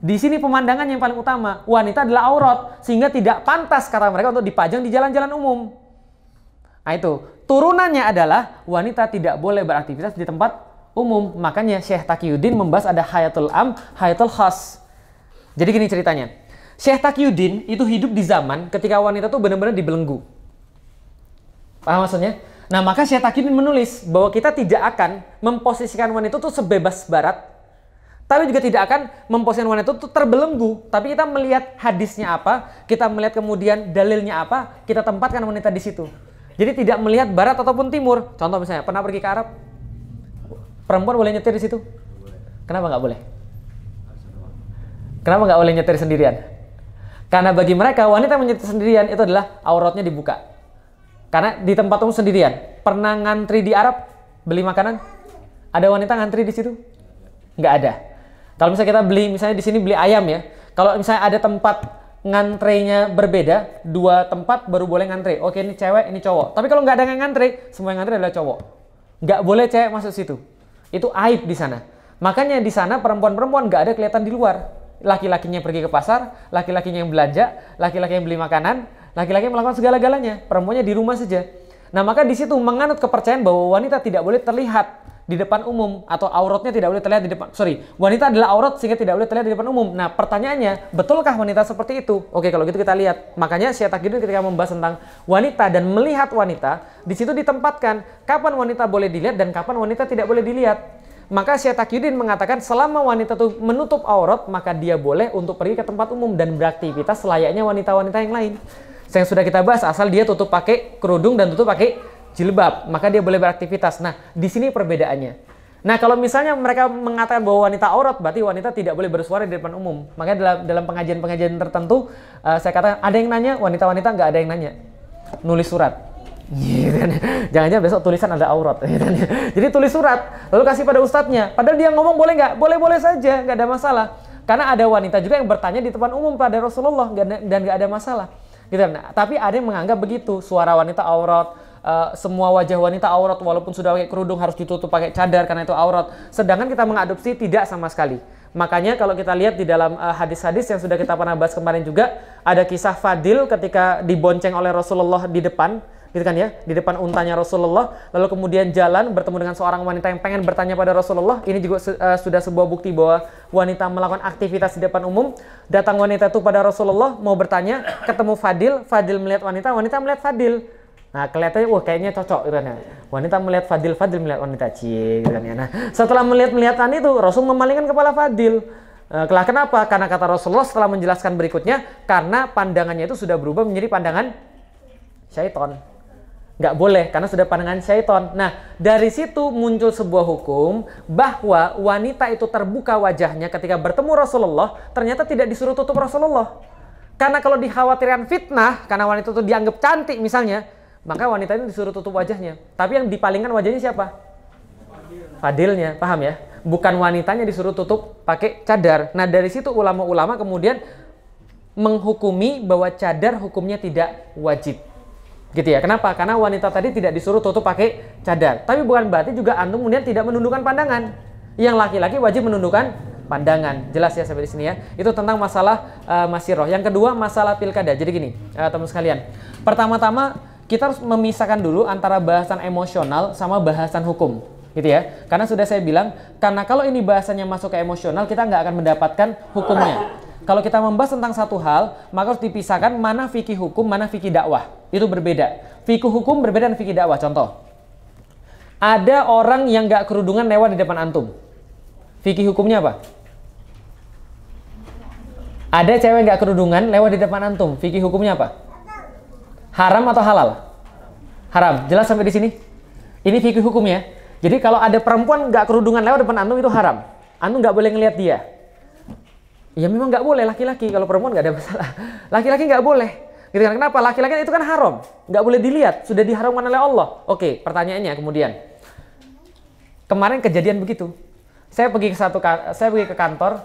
Di sini pemandangan yang paling utama, wanita adalah aurat, sehingga tidak pantas kata mereka untuk dipajang di jalan-jalan umum. Nah itu, turunannya adalah wanita tidak boleh beraktivitas di tempat umum. Makanya Syekh Taqiyuddin membahas ada hayatul am, hayatul khas. Jadi gini ceritanya. Syekh Taqiyuddin itu hidup di zaman ketika wanita tuh benar-benar dibelenggu. Paham maksudnya? Nah, maka Syekh Taqiyuddin menulis bahwa kita tidak akan memposisikan wanita tuh sebebas barat tapi juga tidak akan memposisikan wanita itu terbelenggu. Tapi kita melihat hadisnya apa, kita melihat kemudian dalilnya apa, kita tempatkan wanita di situ. Jadi tidak melihat barat ataupun timur. Contoh misalnya, pernah pergi ke Arab? Perempuan boleh nyetir di situ? Kenapa nggak boleh? Kenapa nggak boleh nyetir sendirian? Karena bagi mereka wanita menyetir sendirian itu adalah auratnya dibuka. Karena di tempat umum sendirian. Pernah ngantri di Arab beli makanan? Ada wanita ngantri di situ? Nggak ada. Kalau misalnya kita beli, misalnya di sini beli ayam ya. Kalau misalnya ada tempat ngantrenya berbeda, dua tempat baru boleh ngantri. Oke, ini cewek, ini cowok. Tapi kalau nggak ada yang ngantri, semua yang ngantri adalah cowok. Nggak boleh cewek masuk situ. Itu aib di sana. Makanya di sana perempuan-perempuan nggak ada kelihatan di luar. Laki-lakinya pergi ke pasar, laki-lakinya yang belanja, laki-laki yang beli makanan, laki-laki yang melakukan segala-galanya. Perempuannya di rumah saja. Nah maka di situ menganut kepercayaan bahwa wanita tidak boleh terlihat di depan umum atau auratnya tidak boleh terlihat di depan sorry wanita adalah aurat sehingga tidak boleh terlihat di depan umum nah pertanyaannya betulkah wanita seperti itu oke kalau gitu kita lihat makanya Syekh Taqiyuddin ketika membahas tentang wanita dan melihat wanita di situ ditempatkan kapan wanita boleh dilihat dan kapan wanita tidak boleh dilihat maka Syekh Yudin mengatakan selama wanita itu menutup aurat maka dia boleh untuk pergi ke tempat umum dan beraktivitas selayaknya wanita-wanita yang lain yang sudah kita bahas asal dia tutup pakai kerudung dan tutup pakai jilbab, maka dia boleh beraktivitas. Nah, di sini perbedaannya. Nah, kalau misalnya mereka mengatakan bahwa wanita aurat, berarti wanita tidak boleh bersuara di depan umum. Makanya dalam dalam pengajian-pengajian tertentu, uh, saya katakan ada yang nanya, wanita-wanita nggak ada yang nanya. Nulis surat. Iya, kan? Jangan-jangan besok tulisan ada aurat. Iya, kan? Jadi tulis surat, lalu kasih pada ustadznya. Padahal dia ngomong boleh nggak? Boleh-boleh saja, nggak ada masalah. Karena ada wanita juga yang bertanya di depan umum pada Rasulullah dan nggak ada masalah. Gitu kan? Nah, tapi ada yang menganggap begitu, suara wanita aurat, Eh, semua wajah wanita aurat walaupun sudah pakai kerudung harus ditutup pakai cadar karena itu aurat. Sedangkan kita mengadopsi tidak sama sekali. Makanya kalau kita lihat di dalam eh, hadis-hadis uh, yang sudah kita pernah bahas kemarin juga ada kisah Fadil ketika dibonceng oleh Rasulullah di depan gitu kan ya di depan untanya Rasulullah lalu kemudian jalan bertemu dengan seorang wanita yang pengen bertanya pada Rasulullah ini juga uh, sudah sebuah bukti bahwa wanita melakukan aktivitas di depan umum datang wanita itu pada Rasulullah mau bertanya ketemu Fadil Fadil melihat wanita wanita melihat Fadil Nah kelihatannya wah kayaknya cocok gitu kan ya. Wanita melihat Fadil, Fadil melihat wanita cie gitu kan ya. Nah setelah melihat melihatan itu Rasul memalingkan kepala Fadil. Nah, kelah kenapa? Karena kata Rasulullah setelah menjelaskan berikutnya karena pandangannya itu sudah berubah menjadi pandangan syaiton. Nggak boleh karena sudah pandangan syaiton. Nah dari situ muncul sebuah hukum bahwa wanita itu terbuka wajahnya ketika bertemu Rasulullah ternyata tidak disuruh tutup Rasulullah. Karena kalau dikhawatirkan fitnah, karena wanita itu dianggap cantik misalnya, maka wanita ini disuruh tutup wajahnya. Tapi yang dipalingkan wajahnya siapa? Fadilnya, paham ya? Bukan wanitanya disuruh tutup pakai cadar. Nah dari situ ulama-ulama kemudian menghukumi bahwa cadar hukumnya tidak wajib. Gitu ya. Kenapa? Karena wanita tadi tidak disuruh tutup pakai cadar. Tapi bukan berarti juga antum kemudian tidak menundukkan pandangan. Yang laki-laki wajib menundukkan pandangan. Jelas ya sampai di sini ya. Itu tentang masalah uh, eh, masih Yang kedua masalah pilkada. Jadi gini, uh, teman sekalian. Pertama-tama kita harus memisahkan dulu antara bahasan emosional sama bahasan hukum gitu ya karena sudah saya bilang karena kalau ini bahasanya masuk ke emosional kita nggak akan mendapatkan hukumnya kalau kita membahas tentang satu hal maka harus dipisahkan mana fikih hukum mana fikih dakwah itu berbeda fikih hukum berbeda dengan fikih dakwah contoh ada orang yang nggak kerudungan lewat di depan antum fikih hukumnya apa ada cewek nggak kerudungan lewat di depan antum fikih hukumnya apa Haram atau halal? Haram. Jelas sampai di sini? Ini fikih hukum ya. Jadi kalau ada perempuan nggak kerudungan lewat depan antum itu haram. Antum nggak boleh ngelihat dia. Ya memang nggak boleh laki-laki. Kalau perempuan nggak ada masalah. Laki-laki nggak boleh. Gitu kan? Kenapa? Laki-laki itu kan haram. Nggak boleh dilihat. Sudah diharamkan oleh Allah. Oke, pertanyaannya kemudian. Kemarin kejadian begitu. Saya pergi ke satu saya pergi ke kantor,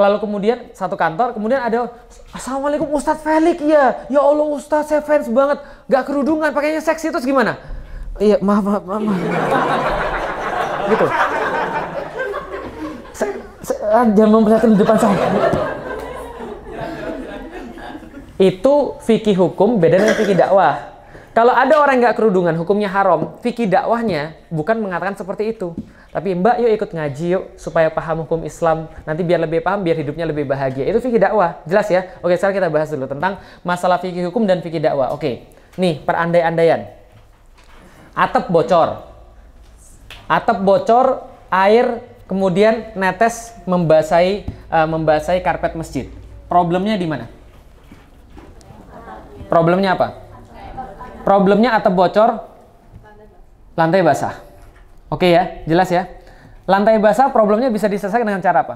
lalu kemudian satu kantor kemudian ada assalamualaikum Ustadz Felix ya ya Allah Ustadz saya fans banget nggak kerudungan pakainya seksi terus gimana iya maaf maaf maaf, maaf. gitu se, se, ah, jangan memperlihatkan di depan saya itu fikih hukum beda dengan fikih dakwah kalau ada orang nggak kerudungan hukumnya haram fikih dakwahnya bukan mengatakan seperti itu tapi mbak yuk ikut ngaji yuk supaya paham hukum Islam. Nanti biar lebih paham, biar hidupnya lebih bahagia. Itu fikih dakwah, jelas ya. Oke, sekarang kita bahas dulu tentang masalah fikih hukum dan fikih dakwah. Oke, nih perandai-andaian. Atap bocor, atap bocor, air kemudian netes membasahi uh, membasahi karpet masjid. Problemnya di mana? Problemnya apa? Problemnya atap bocor, lantai basah. Oke ya, jelas ya. Lantai basah problemnya bisa diselesaikan dengan cara apa?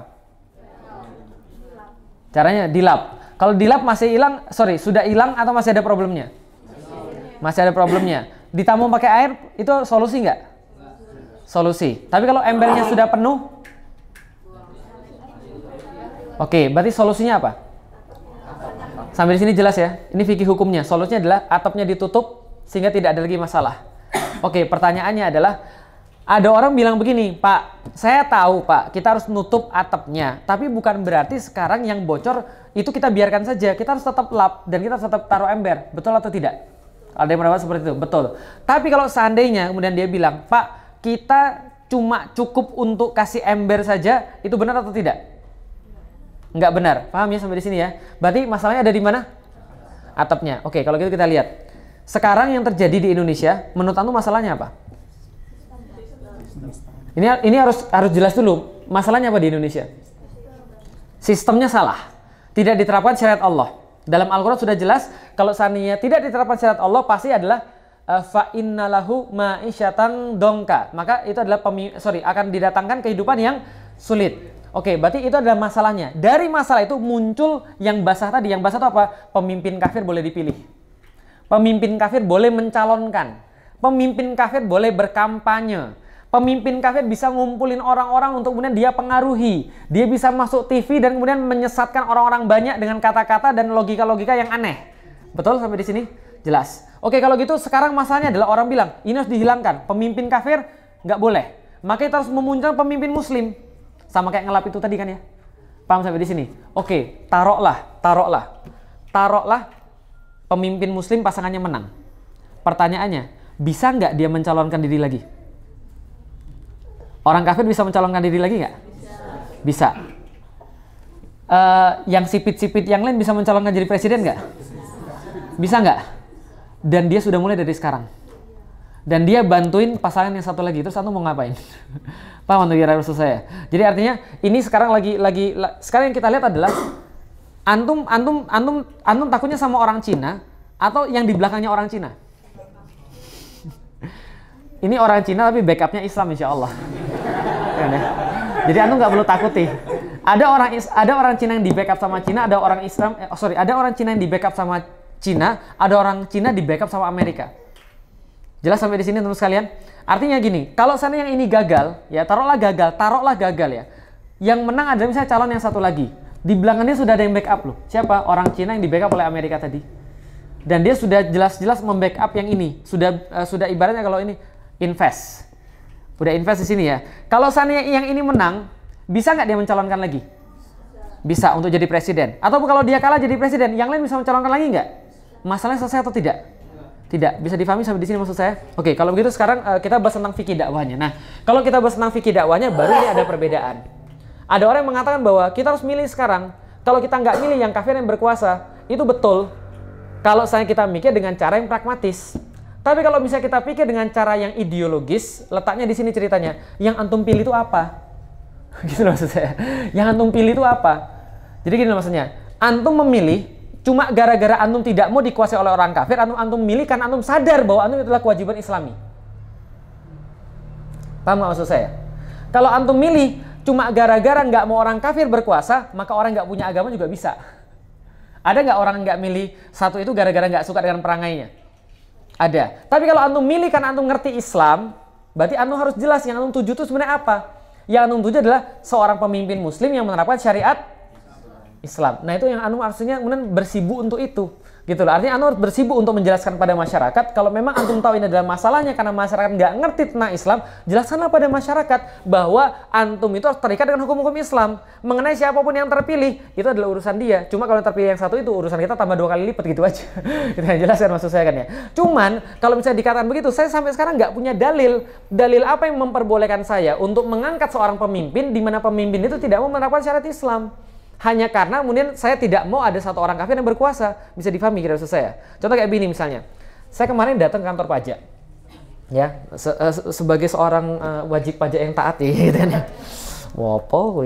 Caranya dilap. Kalau dilap masih hilang, sorry, sudah hilang atau masih ada problemnya? Masih ada problemnya. Ditamu pakai air itu solusi nggak? Solusi. Tapi kalau embernya sudah penuh, oke, berarti solusinya apa? Sampai di sini jelas ya. Ini fikih hukumnya. Solusinya adalah atapnya ditutup sehingga tidak ada lagi masalah. Oke, pertanyaannya adalah ada orang bilang begini, Pak, saya tahu Pak, kita harus nutup atapnya. Tapi bukan berarti sekarang yang bocor itu kita biarkan saja. Kita harus tetap lap dan kita harus tetap taruh ember. Betul atau tidak? Ada yang merawat seperti itu? Betul. Tapi kalau seandainya kemudian dia bilang, Pak, kita cuma cukup untuk kasih ember saja, itu benar atau tidak? Enggak benar. Paham ya sampai di sini ya? Berarti masalahnya ada di mana? Atapnya. Oke, kalau gitu kita lihat. Sekarang yang terjadi di Indonesia, menurut Anda masalahnya apa? Ini ini harus harus jelas dulu masalahnya apa di Indonesia. Sistemnya salah. Tidak diterapkan syariat Allah. Dalam Al-Qur'an sudah jelas kalau saninya tidak diterapkan syariat Allah pasti adalah eh, fa inna lahu ma ma'isyatan dongka. Maka itu adalah sorry akan didatangkan kehidupan yang sulit. Oke, berarti itu adalah masalahnya. Dari masalah itu muncul yang basah tadi. Yang basah itu apa? Pemimpin kafir boleh dipilih. Pemimpin kafir boleh mencalonkan. Pemimpin kafir boleh berkampanye pemimpin kafir bisa ngumpulin orang-orang untuk kemudian dia pengaruhi. Dia bisa masuk TV dan kemudian menyesatkan orang-orang banyak dengan kata-kata dan logika-logika yang aneh. Betul sampai di sini? Jelas. Oke, kalau gitu sekarang masalahnya adalah orang bilang, ini harus dihilangkan. Pemimpin kafir nggak boleh. Makanya terus harus pemimpin muslim. Sama kayak ngelap itu tadi kan ya. Paham sampai di sini? Oke, taroklah, taroklah. Taroklah pemimpin muslim pasangannya menang. Pertanyaannya, bisa nggak dia mencalonkan diri lagi? Orang kafir bisa mencalonkan diri lagi nggak? Bisa. bisa. Uh, eh, yang sipit-sipit yang lain bisa mencalonkan jadi presiden nggak? Bisa nggak? Dan dia sudah mulai dari sekarang. Dan dia bantuin pasangan yang satu lagi. Terus satu mau ngapain? Paham untuk kira selesai saya? Jadi artinya ini sekarang lagi lagi la sekarang yang kita lihat adalah antum antum antum antum takutnya sama orang Cina atau yang di belakangnya orang Cina? Ini orang Cina tapi backupnya Islam insya Allah. Iya Jadi antum nggak perlu takuti. Ada orang ada orang Cina yang di backup sama Cina, ada orang Islam, eh, oh sorry, ada orang Cina yang di backup sama Cina, ada orang Cina di backup sama Amerika. Jelas sampai di sini teman sekalian? Artinya gini, kalau sana yang ini gagal, ya taruhlah gagal, taruhlah gagal ya. Yang menang adalah misalnya calon yang satu lagi. Di belakangnya sudah ada yang backup loh. Siapa? Orang Cina yang di backup oleh Amerika tadi. Dan dia sudah jelas-jelas membackup yang ini. Sudah uh, sudah ibaratnya kalau ini invest. Udah invest di sini ya. Kalau sananya yang ini menang, bisa nggak dia mencalonkan lagi? Bisa untuk jadi presiden. Atau kalau dia kalah jadi presiden, yang lain bisa mencalonkan lagi nggak? Masalahnya selesai atau tidak? Tidak. Bisa difahami sampai di sini maksud saya? Oke, kalau begitu sekarang uh, kita bahas tentang fikih dakwahnya. Nah, kalau kita bahas tentang fikih dakwahnya, baru ini ada perbedaan. Ada orang yang mengatakan bahwa kita harus milih sekarang. Kalau kita nggak milih yang kafir yang berkuasa, itu betul. Kalau saya kita mikir dengan cara yang pragmatis. Tapi kalau misalnya kita pikir dengan cara yang ideologis, letaknya di sini ceritanya. Yang antum pilih itu apa? gitu loh maksud saya. Yang antum pilih itu apa? Jadi gini loh maksudnya. Antum memilih cuma gara-gara antum tidak mau dikuasai oleh orang kafir, antum antum milih karena antum sadar bahwa antum itu adalah kewajiban Islami. Paham gak maksud saya? Kalau antum milih cuma gara-gara nggak mau orang kafir berkuasa, maka orang nggak punya agama juga bisa. Ada nggak orang nggak milih satu itu gara-gara nggak suka dengan perangainya? Ada. Tapi kalau antum milih karena antum ngerti Islam, berarti antum harus jelas yang antum tuju itu sebenarnya apa. Yang antum tuju adalah seorang pemimpin muslim yang menerapkan syariat Islam. Nah itu yang antum harusnya kemudian bersibuk untuk itu gitu loh. Artinya Anwar bersibuk untuk menjelaskan pada masyarakat kalau memang antum tahu ini adalah masalahnya karena masyarakat nggak ngerti tentang Islam, jelaskanlah pada masyarakat bahwa antum itu harus terikat dengan hukum-hukum Islam. Mengenai siapapun yang terpilih itu adalah urusan dia. Cuma kalau yang terpilih yang satu itu urusan kita tambah dua kali lipat gitu aja. kita yang jelas kan maksud saya kan ya. Cuman kalau misalnya dikatakan begitu, saya sampai sekarang nggak punya dalil dalil apa yang memperbolehkan saya untuk mengangkat seorang pemimpin di mana pemimpin itu tidak mau menerapkan syariat Islam hanya karena kemudian saya tidak mau ada satu orang kafir yang berkuasa bisa difahami kira maksud saya contoh kayak begini misalnya saya kemarin datang ke kantor pajak ya se, eh, se sebagai seorang uh, wajib pajak yang taat ya, gitu kan ya. Wopo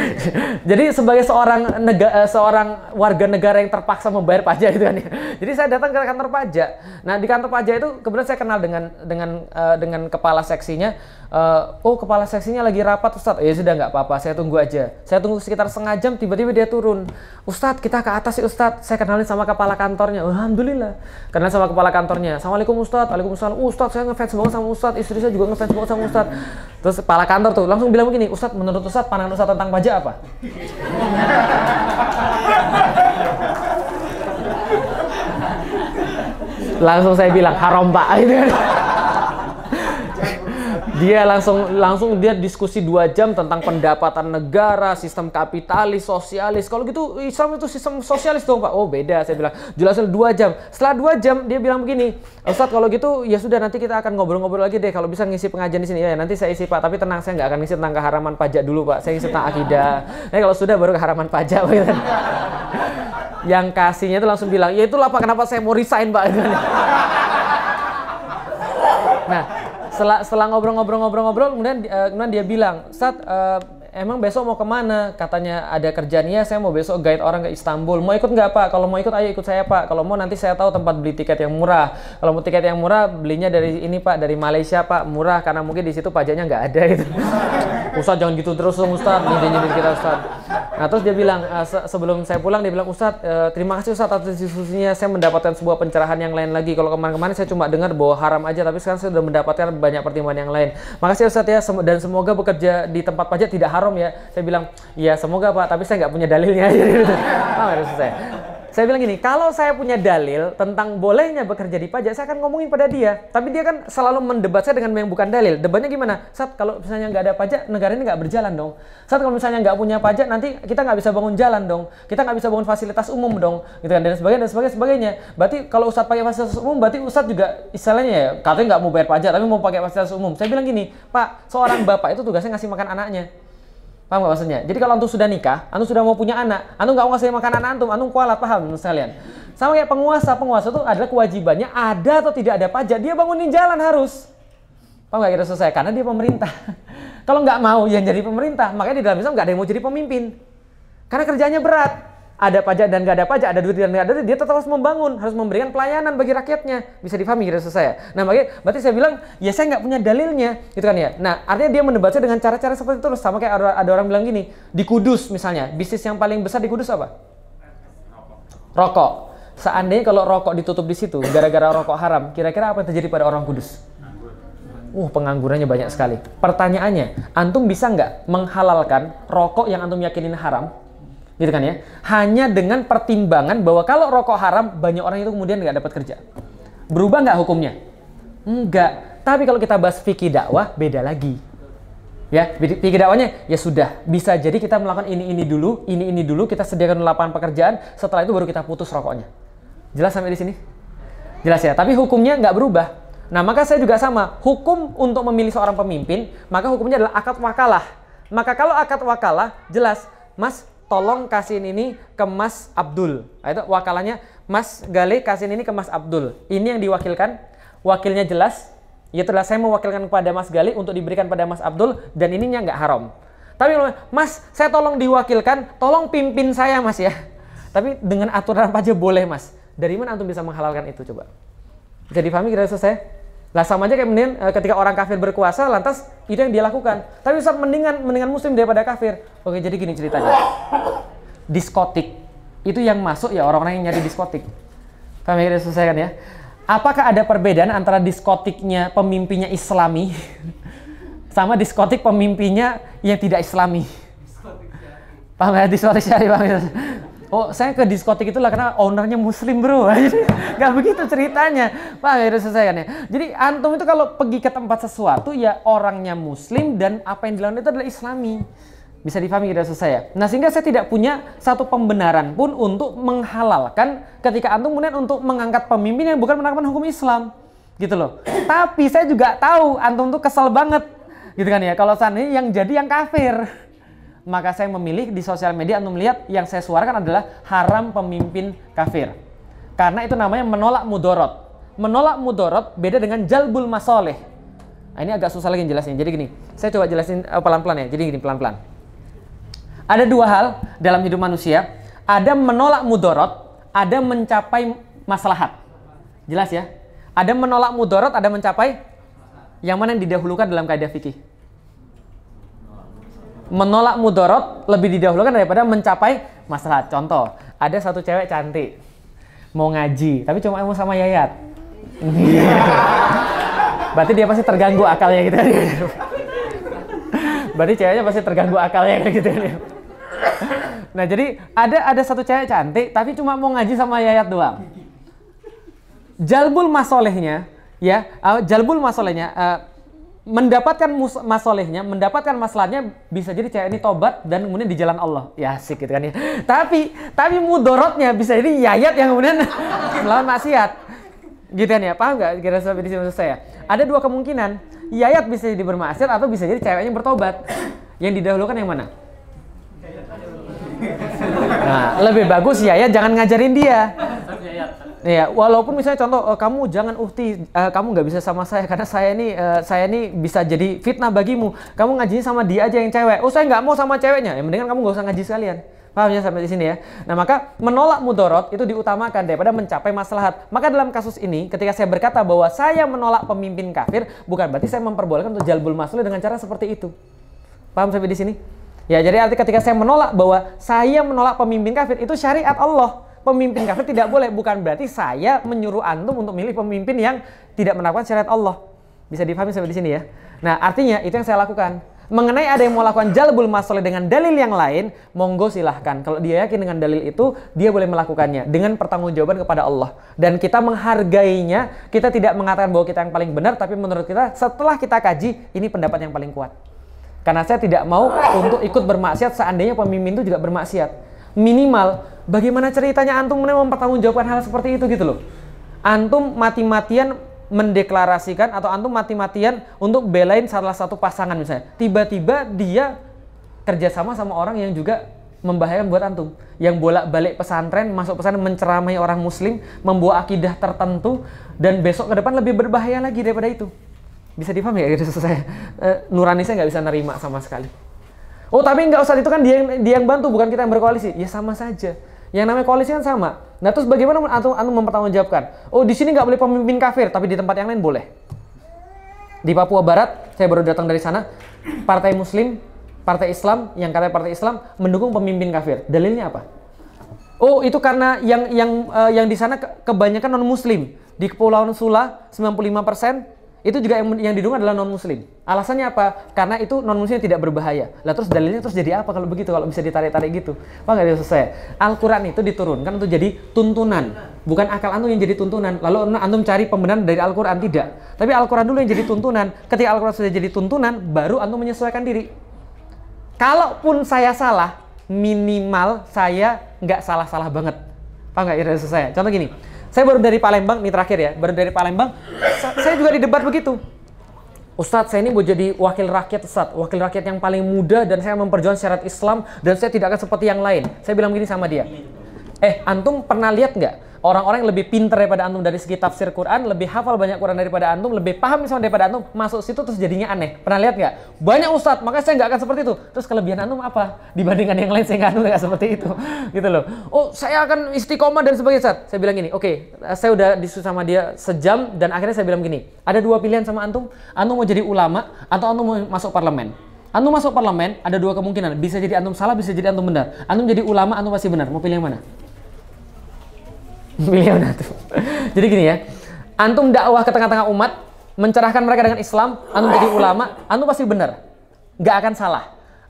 Jadi sebagai seorang negara eh, seorang warga negara yang terpaksa membayar pajak itu kan ya. Jadi saya datang ke kantor pajak. Nah, di kantor pajak itu kemudian saya kenal dengan dengan uh, dengan kepala seksinya. Uh, oh, kepala seksinya lagi rapat ustad. Ya sudah nggak apa-apa, saya tunggu aja. Saya tunggu sekitar setengah jam tiba-tiba dia turun. Ustad, kita ke atas sih ustad. Saya kenalin sama kepala kantornya. Alhamdulillah. Kenal sama kepala kantornya. Assalamualaikum ustad. Waalaikumsalam. Ustadz, saya ngefans banget sama ustad. Istri saya juga ngefans banget sama ustad. Terus kepala kantor tuh langsung bilang begini, ustad menurut Ustaz, pandangan Ustaz tentang pajak apa? Langsung saya bilang, haram pak. dia langsung langsung dia diskusi dua jam tentang pendapatan negara, sistem kapitalis, sosialis. Kalau gitu Islam itu sistem sosialis dong pak. Oh beda, saya bilang jelasin dua jam. Setelah dua jam dia bilang begini, Ustadz kalau gitu ya sudah nanti kita akan ngobrol-ngobrol lagi deh. Kalau bisa ngisi pengajian di sini ya nanti saya isi pak. Tapi tenang saya nggak akan ngisi tentang keharaman pajak dulu pak. Saya ngisi tentang akidah. Nah kalau sudah baru keharaman pajak. Pak. Yang kasihnya itu langsung bilang ya itulah pak kenapa saya mau resign pak. Nah setelah setelah ngobrol-ngobrol-ngobrol-ngobrol kemudian uh, kemudian dia bilang Ustaz uh, eh, emang besok mau kemana? Katanya ada kerjaan ya, saya mau besok guide orang ke Istanbul. Mau ikut nggak Pak? Kalau mau ikut ayo ikut saya Pak. Kalau mau nanti saya tahu tempat beli tiket yang murah. Kalau mau tiket yang murah belinya dari ini Pak, dari Malaysia Pak, murah karena mungkin di situ pajaknya nggak ada itu. Ustadz jangan gitu terus dong Ustadz, nyindir-nyindir kita Ustadz. Nah terus dia bilang, eh, sebelum saya pulang dia bilang, Ustadz eh, terima kasih Ustadz atas diskusinya, saya mendapatkan sebuah pencerahan yang lain lagi. Kalau kemarin-kemarin saya cuma dengar bahwa haram aja, tapi sekarang saya sudah mendapatkan banyak pertimbangan yang lain. Makasih Ustadz ya, dan semoga bekerja di tempat pajak tidak haram haram ya saya bilang iya semoga pak tapi saya nggak punya dalilnya oh, harus saya saya bilang gini, kalau saya punya dalil tentang bolehnya bekerja di pajak, saya akan ngomongin pada dia. Tapi dia kan selalu mendebat saya dengan yang bukan dalil. Debatnya gimana? Saat kalau misalnya nggak ada pajak, negara ini nggak berjalan dong. Saat kalau misalnya nggak punya pajak, nanti kita nggak bisa bangun jalan dong. Kita nggak bisa bangun fasilitas umum dong. Gitu kan, dan sebagainya, dan sebagainya, sebagainya. Berarti kalau Ustadz pakai fasilitas umum, berarti Ustadz juga istilahnya ya, katanya nggak mau bayar pajak, tapi mau pakai fasilitas umum. Saya bilang gini, Pak, seorang bapak itu tugasnya ngasih makan anaknya Paham gak maksudnya? Jadi kalau antum sudah nikah, antum sudah mau punya anak, antum nggak mau ngasih makan anak antum, antum kualat paham sekalian. Sama kayak penguasa, penguasa itu adalah kewajibannya ada atau tidak ada pajak, dia bangunin jalan harus. Paham gak kira selesai? Karena dia pemerintah. kalau nggak mau yang jadi pemerintah, makanya di dalam Islam nggak ada yang mau jadi pemimpin. Karena kerjanya berat ada pajak dan nggak ada pajak, ada duit dan nggak ada duit, dia tetap harus membangun, harus memberikan pelayanan bagi rakyatnya. Bisa difahami kira saya. Nah makanya, berarti saya bilang, ya saya nggak punya dalilnya, gitu kan ya. Nah artinya dia mendebatnya dengan cara-cara seperti itu, sama kayak ada, ada orang bilang gini, di Kudus misalnya, bisnis yang paling besar di Kudus apa? Rokok. Seandainya kalau rokok ditutup di situ, gara-gara rokok haram, kira-kira apa yang terjadi pada orang Kudus? Uh, penganggurannya banyak sekali. Pertanyaannya, antum bisa nggak menghalalkan rokok yang antum yakinin haram gitu kan ya. Hanya dengan pertimbangan bahwa kalau rokok haram banyak orang itu kemudian nggak dapat kerja. Berubah nggak hukumnya? Enggak. Tapi kalau kita bahas fikih dakwah beda lagi. Ya, fikih dakwahnya ya sudah bisa jadi kita melakukan ini ini dulu, ini ini dulu kita sediakan lapangan pekerjaan, setelah itu baru kita putus rokoknya. Jelas sampai di sini? Jelas ya, tapi hukumnya nggak berubah. Nah, maka saya juga sama. Hukum untuk memilih seorang pemimpin, maka hukumnya adalah akad wakalah. Maka kalau akad wakalah, jelas, Mas, tolong kasihin ini ke Mas Abdul. Nah, itu wakalannya Mas Gale kasihin ini ke Mas Abdul. Ini yang diwakilkan, wakilnya jelas. ya adalah saya mewakilkan kepada Mas Gali untuk diberikan pada Mas Abdul dan ininya nggak haram. Tapi Mas, saya tolong diwakilkan, tolong pimpin saya Mas ya. Tapi dengan aturan apa aja boleh Mas. Dari mana antum bisa menghalalkan itu coba? Jadi pahami kira selesai lah sama aja kayak mendingan eh, ketika orang kafir berkuasa lantas itu yang dia lakukan. Tapi saat mendingan mendingan muslim daripada kafir. Oke, jadi gini ceritanya. Diskotik itu yang masuk ya orang-orang yang nyari diskotik. Kami ya, sudah selesaikan ya. Apakah ada perbedaan antara diskotiknya pemimpinnya islami sama diskotik pemimpinnya yang tidak islami? Paham ya? Diskotik syari, Bang. Oh, saya ke diskotik itulah karena ownernya muslim, Bro. Gak begitu ceritanya. Pak, ya selesai kan ya. Jadi antum itu kalau pergi ke tempat sesuatu ya orangnya muslim dan apa yang dilakukan itu adalah islami. Bisa difahami kira saya. Nah, sehingga saya tidak punya satu pembenaran pun untuk menghalalkan ketika antum kemudian untuk mengangkat pemimpin yang bukan menerapkan hukum Islam. Gitu loh. Tapi saya juga tahu antum tuh kesal banget. Gitu kan ya. Kalau sana yang jadi yang kafir maka saya memilih di sosial media untuk melihat yang saya suarakan adalah haram pemimpin kafir. Karena itu namanya menolak mudorot. Menolak mudorot beda dengan jalbul masoleh. Nah, ini agak susah lagi jelasin. Jadi gini, saya coba jelasin eh, pelan-pelan uh, ya. Jadi gini pelan-pelan. Ada dua hal dalam hidup manusia. Ada menolak mudorot, ada mencapai maslahat. Jelas ya? Ada menolak mudorot, ada mencapai yang mana yang didahulukan dalam kaidah fikih? menolak mudorot lebih didahulukan daripada mencapai masalah. Contoh, ada satu cewek cantik mau ngaji, tapi cuma mau sama Yayat. Berarti dia pasti terganggu akalnya gitu. Berarti ceweknya pasti terganggu akalnya gitu. Nah, jadi ada ada satu cewek cantik tapi cuma mau ngaji sama Yayat doang. Jalbul masolehnya ya, eh, jalbul masolehnya uh, mendapatkan masolehnya, mendapatkan masalahnya bisa jadi cewek ini tobat dan kemudian di jalan Allah. Ya asik gitu kan ya. Tapi tapi mudorotnya bisa jadi yayat yang kemudian melawan maksiat. Gitu kan ya, paham nggak kira sampai di sini maksud saya? Ada dua kemungkinan, yayat bisa jadi bermaksiat atau bisa jadi ceweknya bertobat. Yang didahulukan yang mana? Nah, lebih bagus yayat jangan ngajarin dia. Iya, walaupun misalnya contoh uh, kamu jangan uhti, uh, kamu nggak bisa sama saya karena saya ini uh, saya ini bisa jadi fitnah bagimu. Kamu ngaji sama dia aja yang cewek. Oh saya nggak mau sama ceweknya. Ya mendingan kamu nggak usah ngaji sekalian. Paham ya sampai di sini ya. Nah maka menolak mudorot itu diutamakan daripada mencapai maslahat. Maka dalam kasus ini ketika saya berkata bahwa saya menolak pemimpin kafir bukan berarti saya memperbolehkan untuk jalbul maslahah dengan cara seperti itu. Paham sampai di sini? Ya jadi arti ketika saya menolak bahwa saya menolak pemimpin kafir itu syariat Allah pemimpin kafir tidak boleh. Bukan berarti saya menyuruh antum untuk milih pemimpin yang tidak menerapkan syariat Allah. Bisa dipahami sampai di sini ya. Nah, artinya itu yang saya lakukan. Mengenai ada yang mau lakukan jalbul masalah dengan dalil yang lain, monggo silahkan. Kalau dia yakin dengan dalil itu, dia boleh melakukannya dengan pertanggungjawaban kepada Allah. Dan kita menghargainya, kita tidak mengatakan bahwa kita yang paling benar, tapi menurut kita setelah kita kaji, ini pendapat yang paling kuat. Karena saya tidak mau untuk ikut bermaksiat seandainya pemimpin itu juga bermaksiat. Minimal bagaimana ceritanya antum mempertanggungjawabkan hal seperti itu gitu loh antum mati-matian mendeklarasikan atau antum mati-matian untuk belain salah satu pasangan misalnya tiba-tiba dia kerjasama sama orang yang juga membahayakan buat antum yang bolak-balik pesantren masuk pesantren menceramai orang muslim membuat akidah tertentu dan besok ke depan lebih berbahaya lagi daripada itu bisa dipaham ya gitu saya e, nurani saya nggak bisa nerima sama sekali oh tapi nggak usah itu kan dia yang dia yang bantu bukan kita yang berkoalisi ya sama saja yang namanya koalisi kan sama. Nah terus bagaimana antum, antum mempertanggungjawabkan? Oh di sini nggak boleh pemimpin kafir, tapi di tempat yang lain boleh. Di Papua Barat, saya baru datang dari sana, partai Muslim, partai Islam, yang katanya partai Islam mendukung pemimpin kafir. Dalilnya apa? Oh itu karena yang yang uh, yang di sana kebanyakan non Muslim di Kepulauan Sula 95 persen itu juga yang, yang didukung adalah non muslim alasannya apa karena itu non muslim tidak berbahaya lah terus dalilnya terus jadi apa kalau begitu kalau bisa ditarik tarik gitu apa nggak selesai Al Quran itu diturunkan untuk jadi tuntunan bukan akal antum yang jadi tuntunan lalu antum cari pembenaran dari Al Quran tidak tapi Al Quran dulu yang jadi tuntunan ketika Al Quran sudah jadi tuntunan baru antum menyesuaikan diri kalaupun saya salah minimal saya nggak salah salah banget apa nggak selesai. contoh gini saya baru dari Palembang, ini terakhir ya, baru dari Palembang, saya juga di debat begitu. Ustadz, saya ini mau jadi wakil rakyat Ustadz, wakil rakyat yang paling muda dan saya memperjuangkan syarat Islam dan saya tidak akan seperti yang lain. Saya bilang begini sama dia, Eh, antum pernah lihat nggak orang-orang yang lebih pinter daripada antum dari segi tafsir Quran, lebih hafal banyak Quran daripada antum, lebih paham sama daripada antum, masuk situ terus jadinya aneh. Pernah lihat nggak? Banyak ustadz, makanya saya nggak akan seperti itu. Terus kelebihan antum apa? Dibandingkan yang lain saya nggak antum nggak seperti itu, gitu loh. Oh, saya akan istiqomah dan sebagainya. Saat. Saya bilang gini, oke, okay, saya udah disu sama dia sejam dan akhirnya saya bilang gini, ada dua pilihan sama antum. Antum mau jadi ulama atau antum mau masuk parlemen. Antum masuk parlemen, ada dua kemungkinan. Bisa jadi antum salah, bisa jadi antum benar. Antum jadi ulama, antum pasti benar. Mau pilih yang mana? milih Jadi gini ya, antum dakwah ke tengah-tengah umat, mencerahkan mereka dengan Islam, antum jadi ulama, antum pasti benar, nggak akan salah.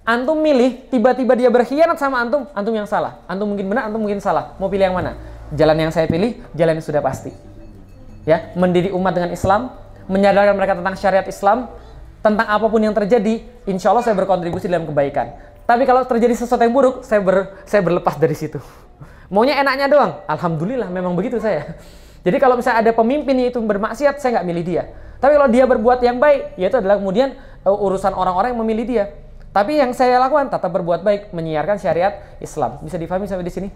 Antum milih, tiba-tiba dia berkhianat sama antum, antum yang salah. Antum mungkin benar, antum mungkin salah. Mau pilih yang mana? Jalan yang saya pilih, jalan yang sudah pasti. Ya, mendidik umat dengan Islam, menyadarkan mereka tentang syariat Islam, tentang apapun yang terjadi, insya Allah saya berkontribusi dalam kebaikan. Tapi kalau terjadi sesuatu yang buruk, saya ber, saya berlepas dari situ. Maunya enaknya doang. Alhamdulillah memang begitu saya. Jadi kalau misalnya ada pemimpin itu bermaksiat, saya nggak milih dia. Tapi kalau dia berbuat yang baik, yaitu adalah kemudian uh, urusan orang-orang yang memilih dia. Tapi yang saya lakukan tetap berbuat baik, menyiarkan syariat Islam. Bisa difahami sampai di sini?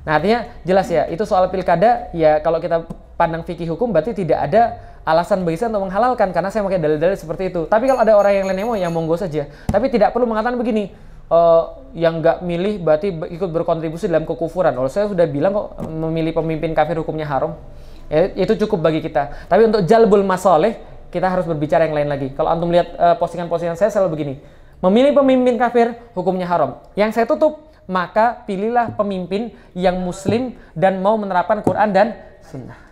Nah, artinya jelas ya, itu soal pilkada ya kalau kita pandang fikih hukum berarti tidak ada alasan bagi saya untuk menghalalkan karena saya pakai dalil-dalil seperti itu. Tapi kalau ada orang yang lain yang mau, ya monggo saja. Tapi tidak perlu mengatakan begini, uh, yang nggak milih berarti ikut berkontribusi dalam kekufuran. Oleh saya sudah bilang kok memilih pemimpin kafir hukumnya haram. Ya, itu cukup bagi kita. Tapi untuk jalbul masoleh kita harus berbicara yang lain lagi. Kalau antum lihat eh, postingan-postingan uh, saya selalu begini. Memilih pemimpin kafir hukumnya haram. Yang saya tutup maka pilihlah pemimpin yang muslim dan mau menerapkan Quran dan sunnah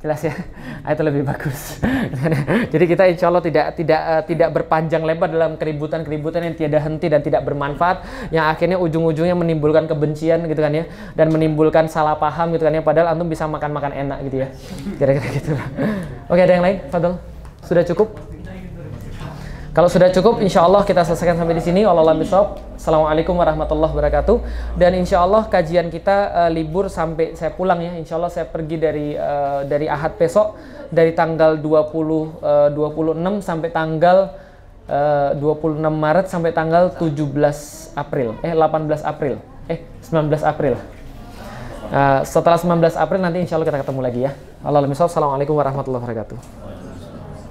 jelas ya ah, itu lebih bagus jadi kita insya Allah tidak tidak uh, tidak berpanjang lebar dalam keributan keributan yang tiada henti dan tidak bermanfaat yang akhirnya ujung-ujungnya menimbulkan kebencian gitu kan ya dan menimbulkan salah paham gitu kan ya padahal antum bisa makan makan enak gitu ya kira-kira gitu oke ada yang lain Fadl sudah cukup kalau sudah cukup, insya Allah kita selesaikan sampai di sini. Allah besok. Assalamualaikum warahmatullahi wabarakatuh. Dan insya Allah kajian kita uh, libur sampai saya pulang ya. Insya Allah saya pergi dari uh, dari Ahad besok dari tanggal 20 uh, 26 sampai tanggal eh, uh, 26 Maret sampai tanggal 17 April. Eh 18 April. Eh 19 April. Uh, setelah 19 April nanti insya Allah kita ketemu lagi ya. Allah Assalamualaikum warahmatullahi wabarakatuh.